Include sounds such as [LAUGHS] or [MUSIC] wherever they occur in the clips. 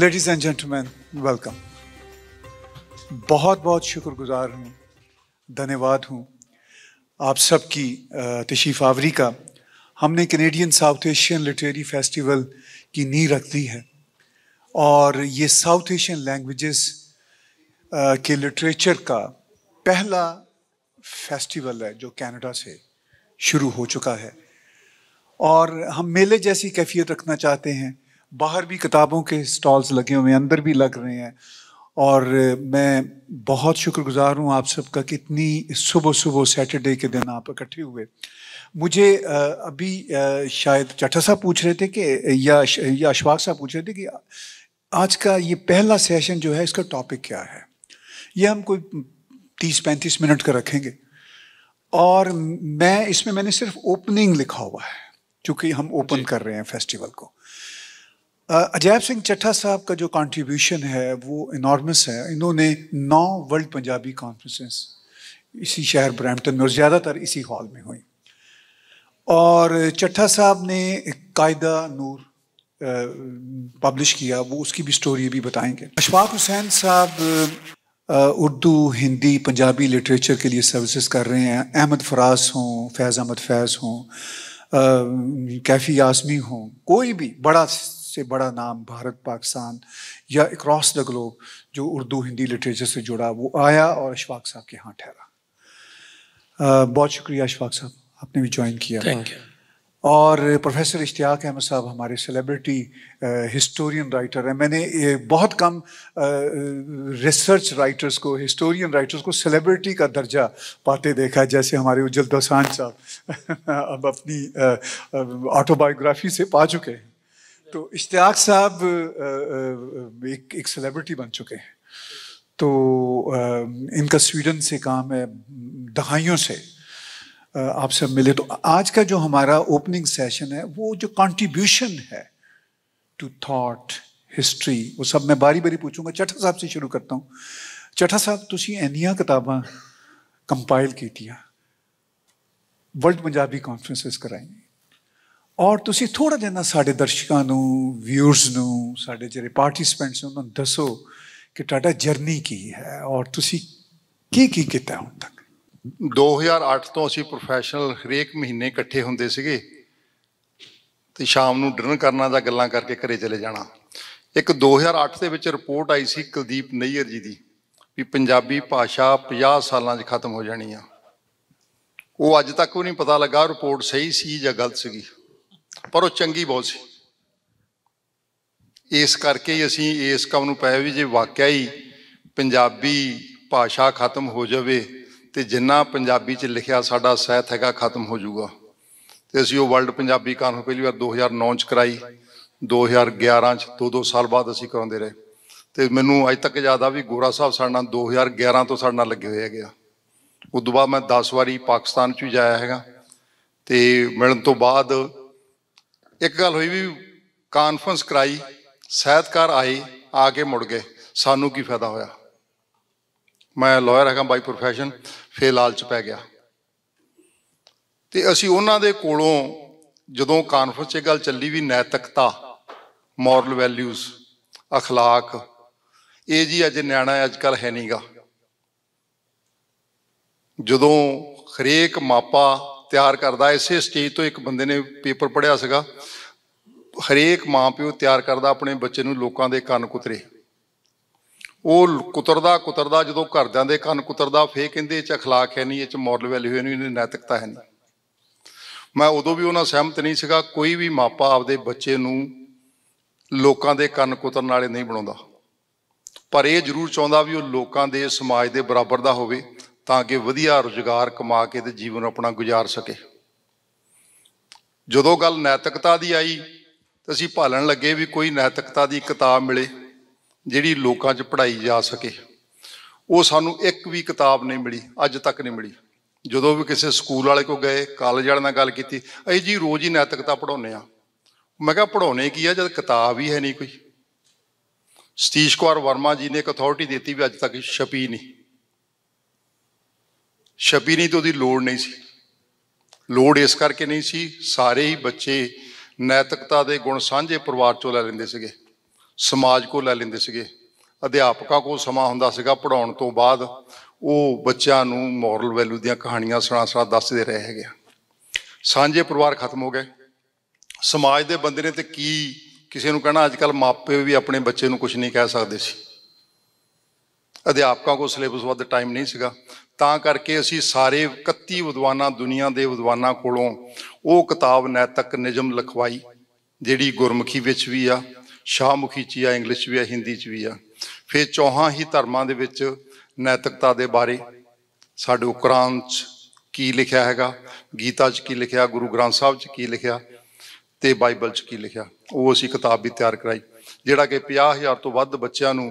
Ladies and gentleman welcome बहुत बहुत शुक्रगुजार हूँ धन्यवाद हूँ आप सबकी तशीफ आवरी का हमने Canadian South Asian literary festival की नी रख दी है और ये साउथ एशियन लैंग्वेजेस के लिटरेचर का पहला फेस्टिवल है जो कनाडा से शुरू हो चुका है और हम मेले जैसी कैफियत रखना चाहते हैं बाहर भी किताबों के स्टॉल्स लगे हुए हैं अंदर भी लग रहे हैं और मैं बहुत शुक्रगुजार हूँ आप सबका कि इतनी सुबह सुबह सैटरडे के दिन आप इकट्ठे हुए मुझे अभी शायद चटा साहब पूछ रहे थे कि या या अशफाक साहब पूछ रहे थे कि आज का ये पहला सेशन जो है इसका टॉपिक क्या है ये हम कोई तीस पैंतीस मिनट का रखेंगे और मैं इसमें मैंने सिर्फ ओपनिंग लिखा हुआ है क्योंकि हम ओपन कर रहे हैं फेस्टिवल को अजैब सिंह चट्ठा साहब का जो कंट्रीब्यूशन है वो इनॉर्मस है इन्होंने नौ वर्ल्ड पंजाबी कॉन्फ्रेंसेस इसी शहर ब्रैम्पटन में और ज़्यादातर इसी हॉल में हुई और चट्ठा साहब ने कायदा नूर पब्लिश किया वो उसकी भी स्टोरी भी बताएंगे अशफाक हुसैन साहब उर्दू हिंदी पंजाबी लिटरेचर के लिए सर्विसेज कर रहे हैं अहमद फराज हों फैज़ अहमद फैज़ हों कैफ़ी आसमी हों कोई भी बड़ा से बड़ा नाम भारत पाकिस्तान या अक्रॉस द ग्लोब जो उर्दू हिंदी लिटरेचर से जुड़ा वो आया और अशफाक साहब के यहाँ ठहरा बहुत शुक्रिया अशफाक साहब आपने भी ज्वाइन किया थैंक यू और प्रोफेसर इश्तियाक अहमद साहब हमारे सेलिब्रिटी हिस्टोरियन राइटर हैं मैंने बहुत कम रिसर्च राइटर्स को हिस्टोरियन राइटर्स को सेलिब्रिटी का दर्जा पाते देखा जैसे हमारे उज्जवल दोसान साहब [LAUGHS] अब अपनी ऑटोबायोग्राफी से पा चुके हैं तो इश्तियाक साहब एक एक सेलिब्रिटी बन चुके हैं तो इनका स्वीडन से काम है दहाइयों से आप सब मिले तो आज का जो हमारा ओपनिंग सेशन है वो जो कंट्रीब्यूशन है टू थॉट हिस्ट्री वो सब मैं बारी बारी पूछूंगा चटा साहब से शुरू करता हूँ चटा साहब तुम ਇੰਨੀਆਂ किताबा कंपाइल की वर्ल्ड पंजाबी ਕਾਨਫਰੰਸਸ कराएंगे ਔਰ ਤੁਸੀਂ ਥੋੜਾ ਜਿਹਾ ਸਾਡੇ ਦਰਸ਼ਕਾਂ ਨੂੰ ਵਿਊਅਰਸ ਨੂੰ ਸਾਡੇ ਜਿਹੜੇ ਪਾਰਟਿਸਪੈਂਟਸ ਨੂੰ ਉਹਨਾਂ ਨੂੰ ਦੱਸੋ ਕਿ ਤੁਹਾਡਾ ਜਰਨੀ ਕੀ ਹੈ ਔਰ ਤੁਸੀਂ ਕੀ ਕੀ ਕੀਤਾ ਹੁਣ ਤੱਕ 2008 ਤੋਂ ਅਸੀਂ ਪ੍ਰੋਫੈਸ਼ਨਲ ਹਰੇਕ ਮਹੀਨੇ ਇਕੱਠੇ ਹੁੰਦੇ ਸੀਗੇ ਤੇ ਸ਼ਾਮ ਨੂੰ ਡਿਨਰ ਕਰਨਾ ਦਾ ਗੱਲਾਂ ਕਰਕੇ ਘਰੇ ਚਲੇ ਜਾਣਾ ਇੱਕ 2008 ਦੇ ਵਿੱਚ ਰਿਪੋਰਟ ਆਈ ਸੀ ਕੁਲਦੀਪ ਨਈਅਰ ਜੀ ਦੀ ਵੀ ਪੰਜਾਬੀ ਭਾਸ਼ਾ 50 ਸਾਲਾਂ 'ਚ ਖਤਮ ਹੋ ਜਾਣੀ ਆ ਉਹ ਅੱਜ ਤੱਕ ਵੀ ਨਹੀਂ ਪਤਾ ਲੱਗਾ ਰਿਪੋਰਟ ਸਹੀ ਸੀ ਜਾਂ ਗਲਤ ਸੀਗੀ ਪਰ ਉਹ ਚੰਗੀ ਬਹੁਤ ਸੀ ਇਸ ਕਰਕੇ ਹੀ ਅਸੀਂ ਇਸ ਕੰਮ ਨੂੰ ਪਾਇਆ ਵੀ ਜੇ ਵਾਕਿਆ ਹੀ ਪੰਜਾਬੀ ਭਾਸ਼ਾ ਖਤਮ ਹੋ ਜਾਵੇ ਤੇ ਜਿੰਨਾ ਪੰਜਾਬੀ ਚ ਲਿਖਿਆ ਸਾਡਾ ਸਾਹਿਤ ਹੈਗਾ ਖਤਮ ਹੋ ਜਾਊਗਾ ਤੇ ਅਸੀਂ ਉਹ ਵਰਲਡ ਪੰਜਾਬੀ ਕਾਨਫਰੰਸ ਪਹਿਲੀ ਵਾਰ 2009 ਚ ਕਰਾਈ 2011 ਚ 2-2 ਸਾਲ ਬਾਅਦ ਅਸੀਂ ਕਰਾਉਂਦੇ ਰਹੇ ਤੇ ਮੈਨੂੰ ਅੱਜ ਤੱਕ ਯਾਦ ਆ ਵੀ ਗੋਰਾ ਸਾਹਿਬ ਸਾਡੇ ਨਾਲ 2011 ਤੋਂ ਸਾਡੇ ਨਾਲ ਲੱਗੇ ਹੋਏ ਹੈਗੇ ਆ ਉਸ ਤੋਂ ਬਾਅਦ ਮੈਂ 10 ਵਾਰੀ ਪਾਕਿਸਤਾਨ ਚ ਵੀ ਜਾਇਆ ਹੈਗਾ ਤੇ ਮਿਲਣ ਤੋਂ ਬਾਅਦ ਇੱਕ ਗੱਲ ਹੋਈ ਵੀ ਕਾਨਫਰੰਸ ਕਰਾਈ ਸਹਿਤਕਾਰ ਆਏ ਆ ਕੇ ਮੁੜ ਗਏ ਸਾਨੂੰ ਕੀ ਫਾਇਦਾ ਹੋਇਆ ਮੈਂ ਲਾਇਰ ਹਾਂ ਬਾਈ ਪ੍ਰੋਫੈਸ਼ਨ ਫੇ ਲਾਲਚ ਪੈ ਗਿਆ ਤੇ ਅਸੀਂ ਉਹਨਾਂ ਦੇ ਕੋਲੋਂ ਜਦੋਂ ਕਾਨਫਰੰਸ 'ਚ ਇਹ ਗੱਲ ਚੱਲੀ ਵੀ ਨੈਤਿਕਤਾ ਮੋਰਲ ਵੈਲਿਊਜ਼ اخلاق ਇਹ ਜੀ ਅੱਜ ਨਿਆਣਾ ਅੱਜ ਕੱਲ ਹੈ ਨਹੀਂਗਾ ਜਦੋਂ ਹਰੇਕ ਮਾਪਾ ਤਿਆਰ ਕਰਦਾ ਇਸੇ ਸਟੇਜ ਤੋਂ ਇੱਕ ਬੰਦੇ ਨੇ ਪੇਪਰ ਪੜਿਆ ਸੀਗਾ ਹਰੇਕ ਮਾਪਿਓ ਤਿਆਰ ਕਰਦਾ ਆਪਣੇ ਬੱਚੇ ਨੂੰ ਲੋਕਾਂ ਦੇ ਕੰਨ ਕੁਤਰੇ ਉਹ ਕੁਤਰਦਾ ਕੁਤਰਦਾ ਜਦੋਂ ਘਰਦਿਆਂ ਦੇ ਕੰਨ ਕੁਤਰਦਾ ਫੇ ਕਹਿੰਦੇ ਇਹ ਚ اخلاق ਹੈ ਨਹੀਂ ਇਹ ਚ ਮੋਰਲ ਵੈਲਿਊ ਹੈ ਨਹੀਂ ਇਹ ਨੈਤਿਕਤਾ ਹੈ ਨਹੀਂ ਮੈਂ ਉਦੋਂ ਵੀ ਉਹਨਾਂ ਸਹਿਮਤ ਨਹੀਂ ਸੀਗਾ ਕੋਈ ਵੀ ਮਾਪਾ ਆਪਦੇ ਬੱਚੇ ਨੂੰ ਲੋਕਾਂ ਦੇ ਕੰਨ ਕੁਤਰਨ ਵਾਲੇ ਨਹੀਂ ਬਣਾਉਂਦਾ ਪਰ ਇਹ ਜ਼ਰੂਰ ਚਾਹੁੰਦਾ ਵੀ ਉਹ ਲੋਕਾਂ ਦੇ ਸਮਾਜ ਦੇ ਬਰਾਬਰ ਦਾ ਹੋਵੇ ਤਾਂ ਕਿ ਵਧੀਆ ਰੁਜ਼ਗਾਰ ਕਮਾ ਕੇ ਤੇ ਜੀਵਨ ਆਪਣਾ ਗੁਜ਼ਾਰ ਸਕੇ ਜਦੋਂ ਗੱਲ ਨੈਤਿਕਤਾ ਦੀ ਆਈ ਤਾਂ ਅਸੀਂ ਭਾਲਣ ਲੱਗੇ ਵੀ ਕੋਈ ਨੈਤਿਕਤਾ ਦੀ ਕਿਤਾਬ ਮਿਲੇ ਜਿਹੜੀ ਲੋਕਾਂ 'ਚ ਪੜ੍ਹਾਈ ਜਾ ਸਕੇ ਉਹ ਸਾਨੂੰ ਇੱਕ ਵੀ ਕਿਤਾਬ ਨਹੀਂ ਮਿਲੀ ਅੱਜ ਤੱਕ ਨਹੀਂ ਮਿਲੀ ਜਦੋਂ ਵੀ ਕਿਸੇ ਸਕੂਲ ਵਾਲੇ ਕੋ ਗਏ ਕਾਲਜ ਵਾਲੇ ਨਾਲ ਗੱਲ ਕੀਤੀ ਅਸੀਂ ਜੀ ਰੋਜ਼ ਹੀ ਨੈਤਿਕਤਾ ਪੜਾਉਨੇ ਆ ਮੈਂ ਕਿਹਾ ਪੜਾਉਨੇ ਕੀ ਆ ਜਦ ਕਿਤਾਬ ਹੀ ਹੈ ਨਹੀਂ ਕੋਈ ਸਤੀਸ਼ ਕੁਮਾਰ ਵਰਮਾ ਜੀ ਨੇ ਇੱਕ ਅਥਾਰਟੀ ਦਿੱਤੀ ਵੀ ਅੱਜ ਤੱਕ ਛਪੀ ਨਹੀਂ ਛਪੀ ਨਹੀਂ ਤੇ ਉਹਦੀ ਲੋੜ ਨਹੀਂ ਸੀ ਲੋੜ ਇਸ ਕਰਕੇ ਨਹੀਂ ਸੀ ਸਾਰੇ ਹੀ ਬੱਚੇ ਨੈਤਿਕਤਾ ਦੇ ਗੁਣ ਸਾਂਝੇ ਪਰਿਵਾਰ ਚੋਂ ਲੈ ਲੈਂਦੇ ਸੀਗੇ ਸਮਾਜ ਕੋ ਲੈ ਲੈਂਦੇ ਸੀਗੇ ਅਧਿਆਪਕਾਂ ਕੋ ਸਮਾਂ ਹੁੰਦਾ ਸੀਗਾ ਪੜਾਉਣ ਤੋਂ ਬਾਅਦ ਉਹ ਬੱਚਿਆਂ ਨੂੰ ਮੋਰਲ ਵੈਲਿਊ ਦੀਆਂ ਕਹਾਣੀਆਂ ਸੁਣਾ ਸੁਣਾ ਦੱਸਦੇ ਰਹੇ ਹੈਗੇ ਸਾਂਝੇ ਪਰਿਵਾਰ ਖਤਮ ਹੋ ਗਏ ਸਮਾਜ ਦੇ ਬੰਦੇ ਨੇ ਤੇ ਕੀ ਕਿਸੇ ਨੂੰ ਕਹਿਣਾ ਅੱਜ ਕੱਲ ਮਾਪੇ ਵੀ ਆਪਣੇ ਬੱਚੇ ਨੂੰ ਕੁਝ ਨਹੀਂ ਕਹਿ ਸਕਦੇ ਸੀ ਅਧਿਆਪਕਾਂ ਕੋਲ ਸਿਲੇਬਸ ਵੱਧ ਟਾਈਮ ਨਹੀਂ ਸੀਗਾ ਤਾਂ ਕਰਕੇ ਅਸੀਂ ਸਾਰੇ 31 ਵਿਦਵਾਨਾਂ ਦੁਨੀਆ ਦੇ ਵਿਦਵਾਨਾਂ ਕੋਲੋਂ ਉਹ ਕਿਤਾਬ ਨੈਤਿਕ ਨਿਯਮ ਲਿਖਵਾਈ ਜਿਹੜੀ ਗੁਰਮੁਖੀ ਵਿੱਚ ਵੀ ਆ ਸ਼ਾਹਮੁਖੀ ਚ ਆ ਇੰਗਲਿਸ਼ ਵੀ ਆ ਹਿੰਦੀ ਚ ਵੀ ਆ ਫਿਰ ਚੌਹਾਂ ਹੀ ਧਰਮਾਂ ਦੇ ਵਿੱਚ ਨੈਤਿਕਤਾ ਦੇ ਬਾਰੇ ਸਾਡੇ ਕੁਰਾਨ ਚ ਕੀ ਲਿਖਿਆ ਹੈਗਾ ਗੀਤਾ ਚ ਕੀ ਲਿਖਿਆ ਗੁਰੂ ਗ੍ਰੰਥ ਸਾਹਿਬ ਚ ਕੀ ਲਿਖਿਆ ਤੇ ਬਾਈਬਲ ਚ ਕੀ ਲਿਖਿਆ ਉਹ ਅਸੀਂ ਕਿਤਾਬ ਵੀ ਤਿਆਰ ਕਰਾਈ ਜਿਹੜਾ ਕਿ 50000 ਤੋਂ ਵੱਧ ਬੱਚਿਆਂ ਨੂੰ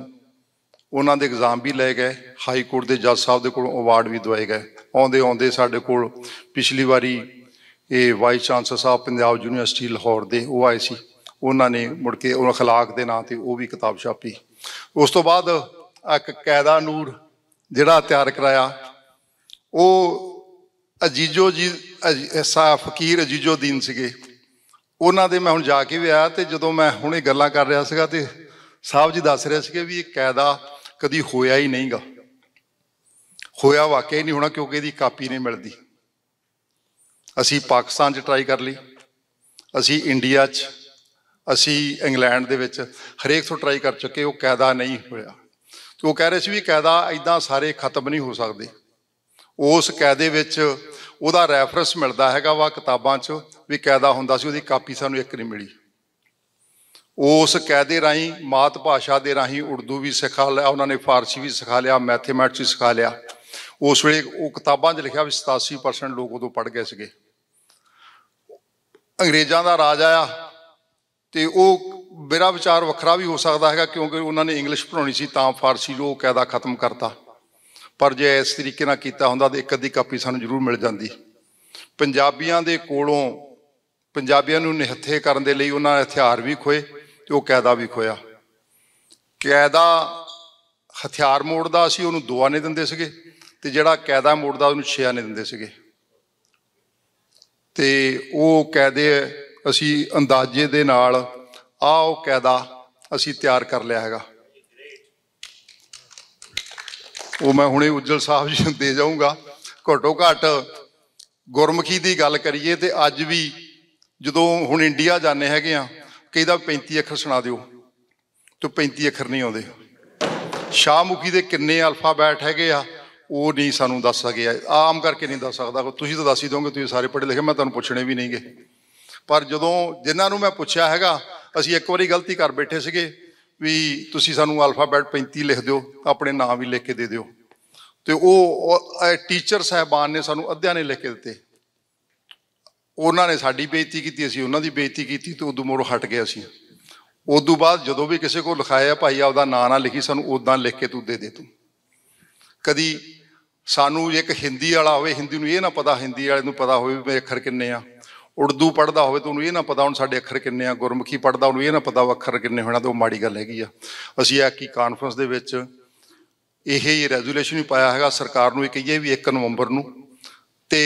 ਉਹਨਾਂ ਦੇ ਐਗਜ਼ਾਮ ਵੀ ਲਏ ਗਏ ਹਾਈ ਕੋਰਟ ਦੇ ਜੱਜ ਸਾਹਿਬ ਦੇ ਕੋਲ ਅਵਾਰਡ ਵੀ ਦਵਾਏ ਗਏ ਆਉਂਦੇ ਆਉਂਦੇ ਸਾਡੇ ਕੋਲ ਪਿਛਲੀ ਵਾਰੀ ਇਹ ਵਾਈਸ ਚਾਂਸਲਰ ਸਾਹਿਬ ਪੰਜਾਬ ਯੂਨੀਵਰਸਿਟੀ ਲਾਹੌਰ ਦੇ ਉਹ ਆਏ ਸੀ ਉਹਨਾਂ ਨੇ ਮੁੜ ਕੇ ਉਹਨਾਂ ਖਲਾਕ ਦੇ ਨਾਂ ਤੇ ਉਹ ਵੀ ਕਿਤਾਬ ਛਾਪੀ ਉਸ ਤੋਂ ਬਾਅਦ ਇੱਕ ਕਾਇਦਾ ਨੂਰ ਜਿਹੜਾ ਤਿਆਰ ਕਰਾਇਆ ਉਹ ਅਜੀਜੋ ਜੀ ਐਸਾ ਫਕੀਰ ਅਜੀਜੋ ਦੀਨ ਸੀਗੇ ਉਹਨਾਂ ਦੇ ਮੈਂ ਹੁਣ ਜਾ ਕੇ ਵੀ ਆਇਆ ਤੇ ਜਦੋਂ ਮੈਂ ਹੁਣੇ ਗੱਲਾਂ ਕਰ ਰਿਹਾ ਸੀਗਾ ਤੇ ਸਾਹਿਬ ਜੀ ਦੱਸ ਰਹੇ ਸੀਗੇ ਵੀ ਇਹ ਕਾਇਦਾ ਕਦੀ ਹੋਇਆ ਹੀ ਨਹੀਂਗਾ ਹੋਇਆ ਵਾਕਿਆ ਨਹੀਂ ਹੋਣਾ ਕਿਉਂਕਿ ਇਹਦੀ ਕਾਪੀ ਨਹੀਂ ਮਿਲਦੀ ਅਸੀਂ ਪਾਕਿਸਤਾਨ 'ਚ ਟਰਾਈ ਕਰ ਲਈ ਅਸੀਂ ਇੰਡੀਆ 'ਚ ਅਸੀਂ ਇੰਗਲੈਂਡ ਦੇ ਵਿੱਚ ਹਰੇਕ ਤੋਂ ਟਰਾਈ ਕਰ ਚੁੱਕੇ ਉਹ ਕਾਇਦਾ ਨਹੀਂ ਹੋਇਆ ਤੇ ਉਹ ਕਹਿ ਰਹੇ ਸੀ ਵੀ ਕਾਇਦਾ ਇਦਾਂ ਸਾਰੇ ਖਤਮ ਨਹੀਂ ਹੋ ਸਕਦੇ ਉਸ ਕਾਇਦੇ ਵਿੱਚ ਉਹਦਾ ਰੈਫਰੈਂਸ ਮਿਲਦਾ ਹੈਗਾ ਵਾ ਕਿਤਾਬਾਂ 'ਚ ਵੀ ਕਾਇਦਾ ਹੁੰਦਾ ਸੀ ਉਹਦੀ ਕਾਪੀ ਸਾਨੂੰ ਇੱਕ ਨਹੀਂ ਮਿਲੀ ਉਸ ਕਾਇਦੇ ਰਾਹੀਂ ਮਾਤ ਭਾਸ਼ਾ ਦੇ ਰਾਹੀਂ ਉਰਦੂ ਵੀ ਸਿਖਾ ਲਿਆ ਉਹਨਾਂ ਨੇ ਫਾਰਸੀ ਵੀ ਸਿਖਾ ਲਿਆ ਮੈਥਮੈਟਿਕਸ ਵੀ ਸਿਖਾ ਲਿਆ ਉਸ ਵੇਲੇ ਉਹ ਕਿਤਾਬਾਂ 'ਚ ਲਿਖਿਆ ਵੀ 87% ਲੋਕ ਉਦੋਂ ਪੜ ਗਏ ਸੀਗੇ ਅੰਗਰੇਜ਼ਾਂ ਦਾ ਰਾਜ ਆਇਆ ਤੇ ਉਹ ਮੇਰਾ ਵਿਚਾਰ ਵੱਖਰਾ ਵੀ ਹੋ ਸਕਦਾ ਹੈਗਾ ਕਿਉਂਕਿ ਉਹਨਾਂ ਨੇ ਇੰਗਲਿਸ਼ ਪੜਾਉਣੀ ਸੀ ਤਾਂ ਫਾਰਸੀ ਲੋਕ ਕਾਇਦਾ ਖਤਮ ਕਰਤਾ ਪਰ ਜੇ ਇਸ ਤਰੀਕੇ ਨਾਲ ਕੀਤਾ ਹੁੰਦਾ ਤਾਂ ਇੱਕ ਅੱਧੀ ਕਾਪੀ ਸਾਨੂੰ ਜ਼ਰੂਰ ਮਿਲ ਜਾਂਦੀ ਪੰਜਾਬੀਆਂ ਦੇ ਕੋਲੋਂ ਪੰਜਾਬੀਆਂ ਨੂੰ ਨਿਹੱਥੇ ਕਰਨ ਦੇ ਲਈ ਉਹਨਾਂ ਨੇ ਹਥਿਆਰ ਵੀ ਖੋਏ ਤੇ ਉਹ ਕਾਇਦਾ ਵੀ ਖੋਇਆ ਕਾਇਦਾ ਹਥਿਆਰ ਮੋੜਦਾ ਸੀ ਉਹਨੂੰ ਦੁਆ ਨਹੀਂ ਦਿੰਦੇ ਸੀਗੇ ਤੇ ਜਿਹੜਾ ਕਾਇਦਾ ਮੋੜਦਾ ਉਹਨੂੰ ਛਿਆ ਨਹੀਂ ਦਿੰਦੇ ਸੀਗੇ ਤੇ ਉਹ ਕਾਇਦੇ ਅਸੀਂ ਅੰਦਾਜ਼ੇ ਦੇ ਨਾਲ ਆ ਉਹ ਕਾਇਦਾ ਅਸੀਂ ਤਿਆਰ ਕਰ ਲਿਆ ਹੈਗਾ ਉਹ ਮੈਂ ਹੁਣੇ ਉਜਲ ਸਾਹਿਬ ਜੀ ਨੂੰ ਦੇ ਜਾਊਂਗਾ ਘਟੋ ਘਟ ਗੁਰਮੁਖੀ ਦੀ ਗੱਲ ਕਰੀਏ ਤੇ ਅੱਜ ਵੀ ਜਦੋਂ ਹੁਣ ਇੰਡੀਆ ਜਾਂਦੇ ਹੈਗੇ ਆ ਕਹਿੰਦਾ 35 ਅੱਖਰ ਸੁਣਾ ਦਿਓ ਤੂੰ 35 ਅੱਖਰ ਨਹੀਂ ਆਉਂਦੇ ਸ਼ਾਹਮੁਖੀ ਦੇ ਕਿੰਨੇ ਅਲਫਾਬੈਟ ਹੈਗੇ ਆ ਉਹ ਨਹੀਂ ਸਾਨੂੰ ਦੱਸ ਸਕਿਆ ਆਮ ਕਰਕੇ ਨਹੀਂ ਦੱਸ ਸਕਦਾ ਤੁਸੀਂ ਤਾਂ ਦੱਸ ਹੀ ਦੋਗੇ ਤੁਸੀਂ ਸਾਰੇ ਪੜ੍ਹੇ ਲਿਖੇ ਮੈਂ ਤੁਹਾਨੂੰ ਪੁੱਛਣੇ ਵੀ ਨਹੀਂਗੇ ਪਰ ਜਦੋਂ ਜਿਨ੍ਹਾਂ ਨੂੰ ਮੈਂ ਪੁੱਛਿਆ ਹੈਗਾ ਅਸੀਂ ਇੱਕ ਵਾਰੀ ਗਲਤੀ ਕਰ ਬੈਠੇ ਸੀਗੇ ਵੀ ਤੁਸੀਂ ਸਾਨੂੰ ਅਲਫਾਬੈਟ 35 ਲਿਖ ਦਿਓ ਆਪਣੇ ਨਾਮ ਵੀ ਲਿਖ ਕੇ ਦੇ ਦਿਓ ਤੇ ਉਹ ਟੀਚਰ ਸਹਿਬਾਨ ਨੇ ਸਾਨੂੰ ਅੱਧਿਆਂ ਨੇ ਲਿਖ ਕੇ ਦਿੱਤੇ ਉਹਨਾਂ ਨੇ ਸਾਡੀ ਬੇਇੱਜ਼ਤੀ ਕੀਤੀ ਅਸੀਂ ਉਹਨਾਂ ਦੀ ਬੇਇੱਜ਼ਤੀ ਕੀਤੀ ਤੇ ਉਦੋਂ ਮੋੜ ਹਟ ਗਏ ਅਸੀਂ ਉਦੋਂ ਬਾਅਦ ਜਦੋਂ ਵੀ ਕਿਸੇ ਕੋਲ ਲਿਖਾਇਆ ਭਾਈ ਆਪਦਾ ਨਾਂ ਨਾ ਲਿਖੀ ਸਾਨੂੰ ਉਦਾਂ ਲਿਖ ਕੇ ਤੂੰ ਦੇ ਦੇ ਤੂੰ ਕਦੀ ਸਾਨੂੰ ਇੱਕ ਹਿੰਦੀ ਵਾਲਾ ਹੋਵੇ ਹਿੰਦੀ ਨੂੰ ਇਹ ਨਾ ਪਤਾ ਹਿੰਦੀ ਵਾਲੇ ਨੂੰ ਪਤਾ ਹੋਵੇ ਵੀ ਅੱਖਰ ਕਿੰਨੇ ਆ ਉਰਦੂ ਪੜਦਾ ਹੋਵੇ ਤੁਹਾਨੂੰ ਇਹ ਨਾ ਪਤਾ ਹੁਣ ਸਾਡੇ ਅੱਖਰ ਕਿੰਨੇ ਆ ਗੁਰਮੁਖੀ ਪੜਦਾ ਉਹਨੂੰ ਇਹ ਨਾ ਪਤਾ ਅੱਖਰ ਕਿੰਨੇ ਹੋਣਾ ਤੇ ਉਹ ਮਾੜੀ ਗੱਲ ਹੈਗੀ ਆ ਅਸੀਂ ਆ ਕੀ ਕਾਨਫਰੰਸ ਦੇ ਵਿੱਚ ਇਹ ਹੀ ਰੈਜ਼ੋਲੂਸ਼ਨ ਹੀ ਪਾਇਆ ਹੈਗਾ ਸਰਕਾਰ ਨੂੰ ਇਹ ਕਹੀਏ ਵੀ 1 ਨਵੰਬਰ ਨੂੰ ਤੇ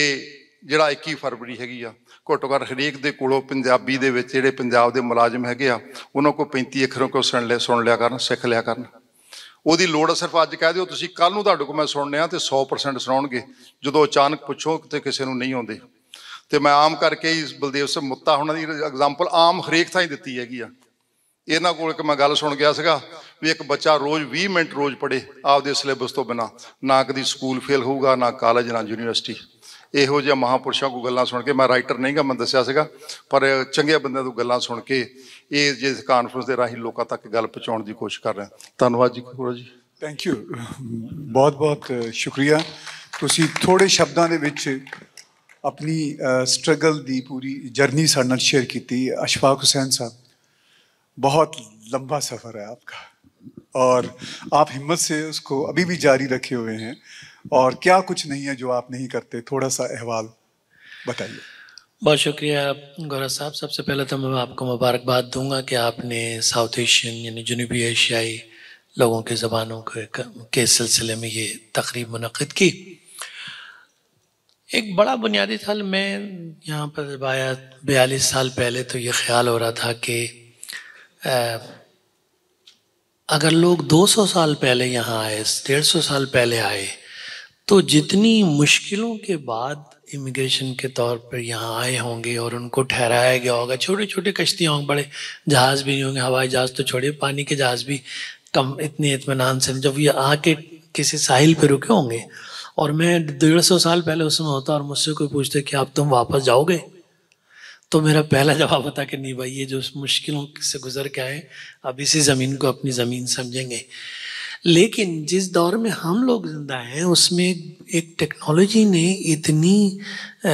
ਜਿਹੜਾ 21 ਫਰਵਰੀ ਹੈਗੀ ਆ ਘੋਟੋ ਘਰ ਹਰੇਕ ਦੇ ਕੋਲੋਂ ਪੰਜਾਬੀ ਦੇ ਵਿੱਚ ਜਿਹੜੇ ਪੰਜਾਬ ਦੇ ਮੁਲਾਜ਼ਮ ਹੈਗੇ ਆ ਉਹਨਾਂ ਕੋ 35 ਅੱਖਰੋਂ ਕੋ ਸੁਣ ਲਿਆ ਸੁਣ ਲਿਆ ਕਰਨ ਸਿੱਖ ਲਿਆ ਕਰਨ ਉਹਦੀ ਲੋੜ ਸਿਰਫ ਅੱਜ ਕਹਿ ਦਿਓ ਤੁਸੀਂ ਕੱਲ ਨੂੰ ਤੁਹਾਡੇ ਕੋ ਮੈਂ ਸੁਣਨੇ ਆ ਤੇ 100% ਸੁਣਾਉਣਗੇ ਜਦੋਂ ਅਚਾਨਕ ਪੁੱਛੋ ਤੇ ਕਿਸੇ ਨੂੰ ਨਹੀਂ ਆਉਂਦੇ ਤੇ ਮੈਂ ਆਮ ਕਰਕੇ ਇਸ ਬਲਦੇਵ ਸਿੰਘ ਮੁੱਤਾ ਉਹਨਾਂ ਦੀ ਐਗਜ਼ਾਮਪਲ ਆਮ ਹਰੇਕ ਥਾਂ ਹੀ ਦਿੱਤੀ ਹੈਗੀ ਆ ਇਹਨਾਂ ਕੋਲ ਇੱਕ ਮੈਂ ਗੱਲ ਸੁਣ ਗਿਆ ਸੀਗਾ ਵੀ ਇੱਕ ਬੱਚਾ ਰੋਜ਼ 20 ਮਿੰਟ ਰੋਜ਼ ਪੜ੍ਹੇ ਆਪਦੇ ਸਿਲੇਬਸ ਤੋਂ ਬਿਨਾ ਨਾ ਕਦੀ ਸਕੂਲ ਫੇਲ ਹੋਊਗਾ ਨਾ ਕਾਲਜ ਨਾ ਯੂਨੀਵਰਸਿਟੀ ਇਹੋ ਜਿਹਾ ਮਹਾਪੁਰਸ਼ਾਂ ਕੋ ਗੱਲਾਂ ਸੁਣ ਕੇ ਮੈਂ ਰਾਈਟਰ ਨਹੀਂਗਾ ਮੈਂ ਦੱਸਿਆ ਸੀਗਾ ਪਰ ਚੰਗੇ ਬੰਦਿਆਂ ਤੋਂ ਗੱਲਾਂ ਸੁਣ ਕੇ ਇਹ ਜਿਸ ਕਾਨਫਰੰਸ ਦੇ ਰਾਹੀਂ ਲੋਕਾਂ ਤੱਕ ਗੱਲ ਪਹੁੰਚਾਉਣ ਦੀ ਕੋਸ਼ਿਸ਼ ਕਰ ਰਿਹਾ ਧੰਨਵਾਦ ਜੀ ਕੋਰਾ ਜੀ ਥੈਂਕ ਯੂ ਬਹੁਤ ਬਹੁਤ ਸ਼ੁਕਰੀਆ ਤੁਸੀਂ ਥੋੜੇ ਸ਼ਬਦਾਂ ਦੇ ਵਿੱਚ ਆਪਣੀ ਸਟਰਗਲ ਦੀ ਪੂਰੀ ਜਰਨੀ ਸਾਡੇ ਨਾਲ ਸ਼ੇਅਰ ਕੀਤੀ ਅਸ਼ਫਾਕ ਹੁਸੈਨ ਸਾਹਿਬ ਬਹੁਤ ਲੰਬਾ ਸਫ਼ਰ ਹੈ ਆਪਕਾ ਔਰ ਆਪ ਹਿੰਮਤ ਸੇ ਉਸਕੋ ਅਭੀ ਵੀ ਜਾਰੀ ਰੱਖੇ ਹੋਏ ਹੈ और क्या कुछ नहीं है जो आप नहीं करते थोड़ा सा अहवाल बताइए बहुत शुक्रिया गौरव साहब सबसे पहले तो मैं आपको मुबारकबाद दूंगा कि आपने साउथ एशियन यानी जनूबी एशियाई लोगों के ज़बानों के, के सिलसिले में ये तकरीब मनद की एक बड़ा बुनियादी थल मैं यहाँ पर बाया आया बयालीस साल पहले तो ये ख्याल हो रहा था कि आ, अगर लोग 200 साल पहले यहाँ आए डेढ़ साल पहले आए तो जितनी मुश्किलों के बाद इमिग्रेशन के तौर पर यहाँ आए होंगे और उनको ठहराया गया होगा छोटे छोटे कश्तियाँ होंगे बड़े जहाज़ भी नहीं होंगे हवाई जहाज़ तो छोड़े पानी के जहाज़ भी कम इतने इतमान से जब ये आके किसी साहिल पे रुके होंगे और मैं डेढ़ सौ साल पहले उसमें होता और मुझसे कोई पूछते कि आप तुम वापस जाओगे तो मेरा पहला जवाब होता कि नहीं भाई ये जो मुश्किलों से गुजर के आए अब इसी ज़मीन को अपनी ज़मीन समझेंगे लेकिन जिस दौर में हम लोग जिंदा हैं उसमें एक टेक्नोलॉजी ने इतनी आ,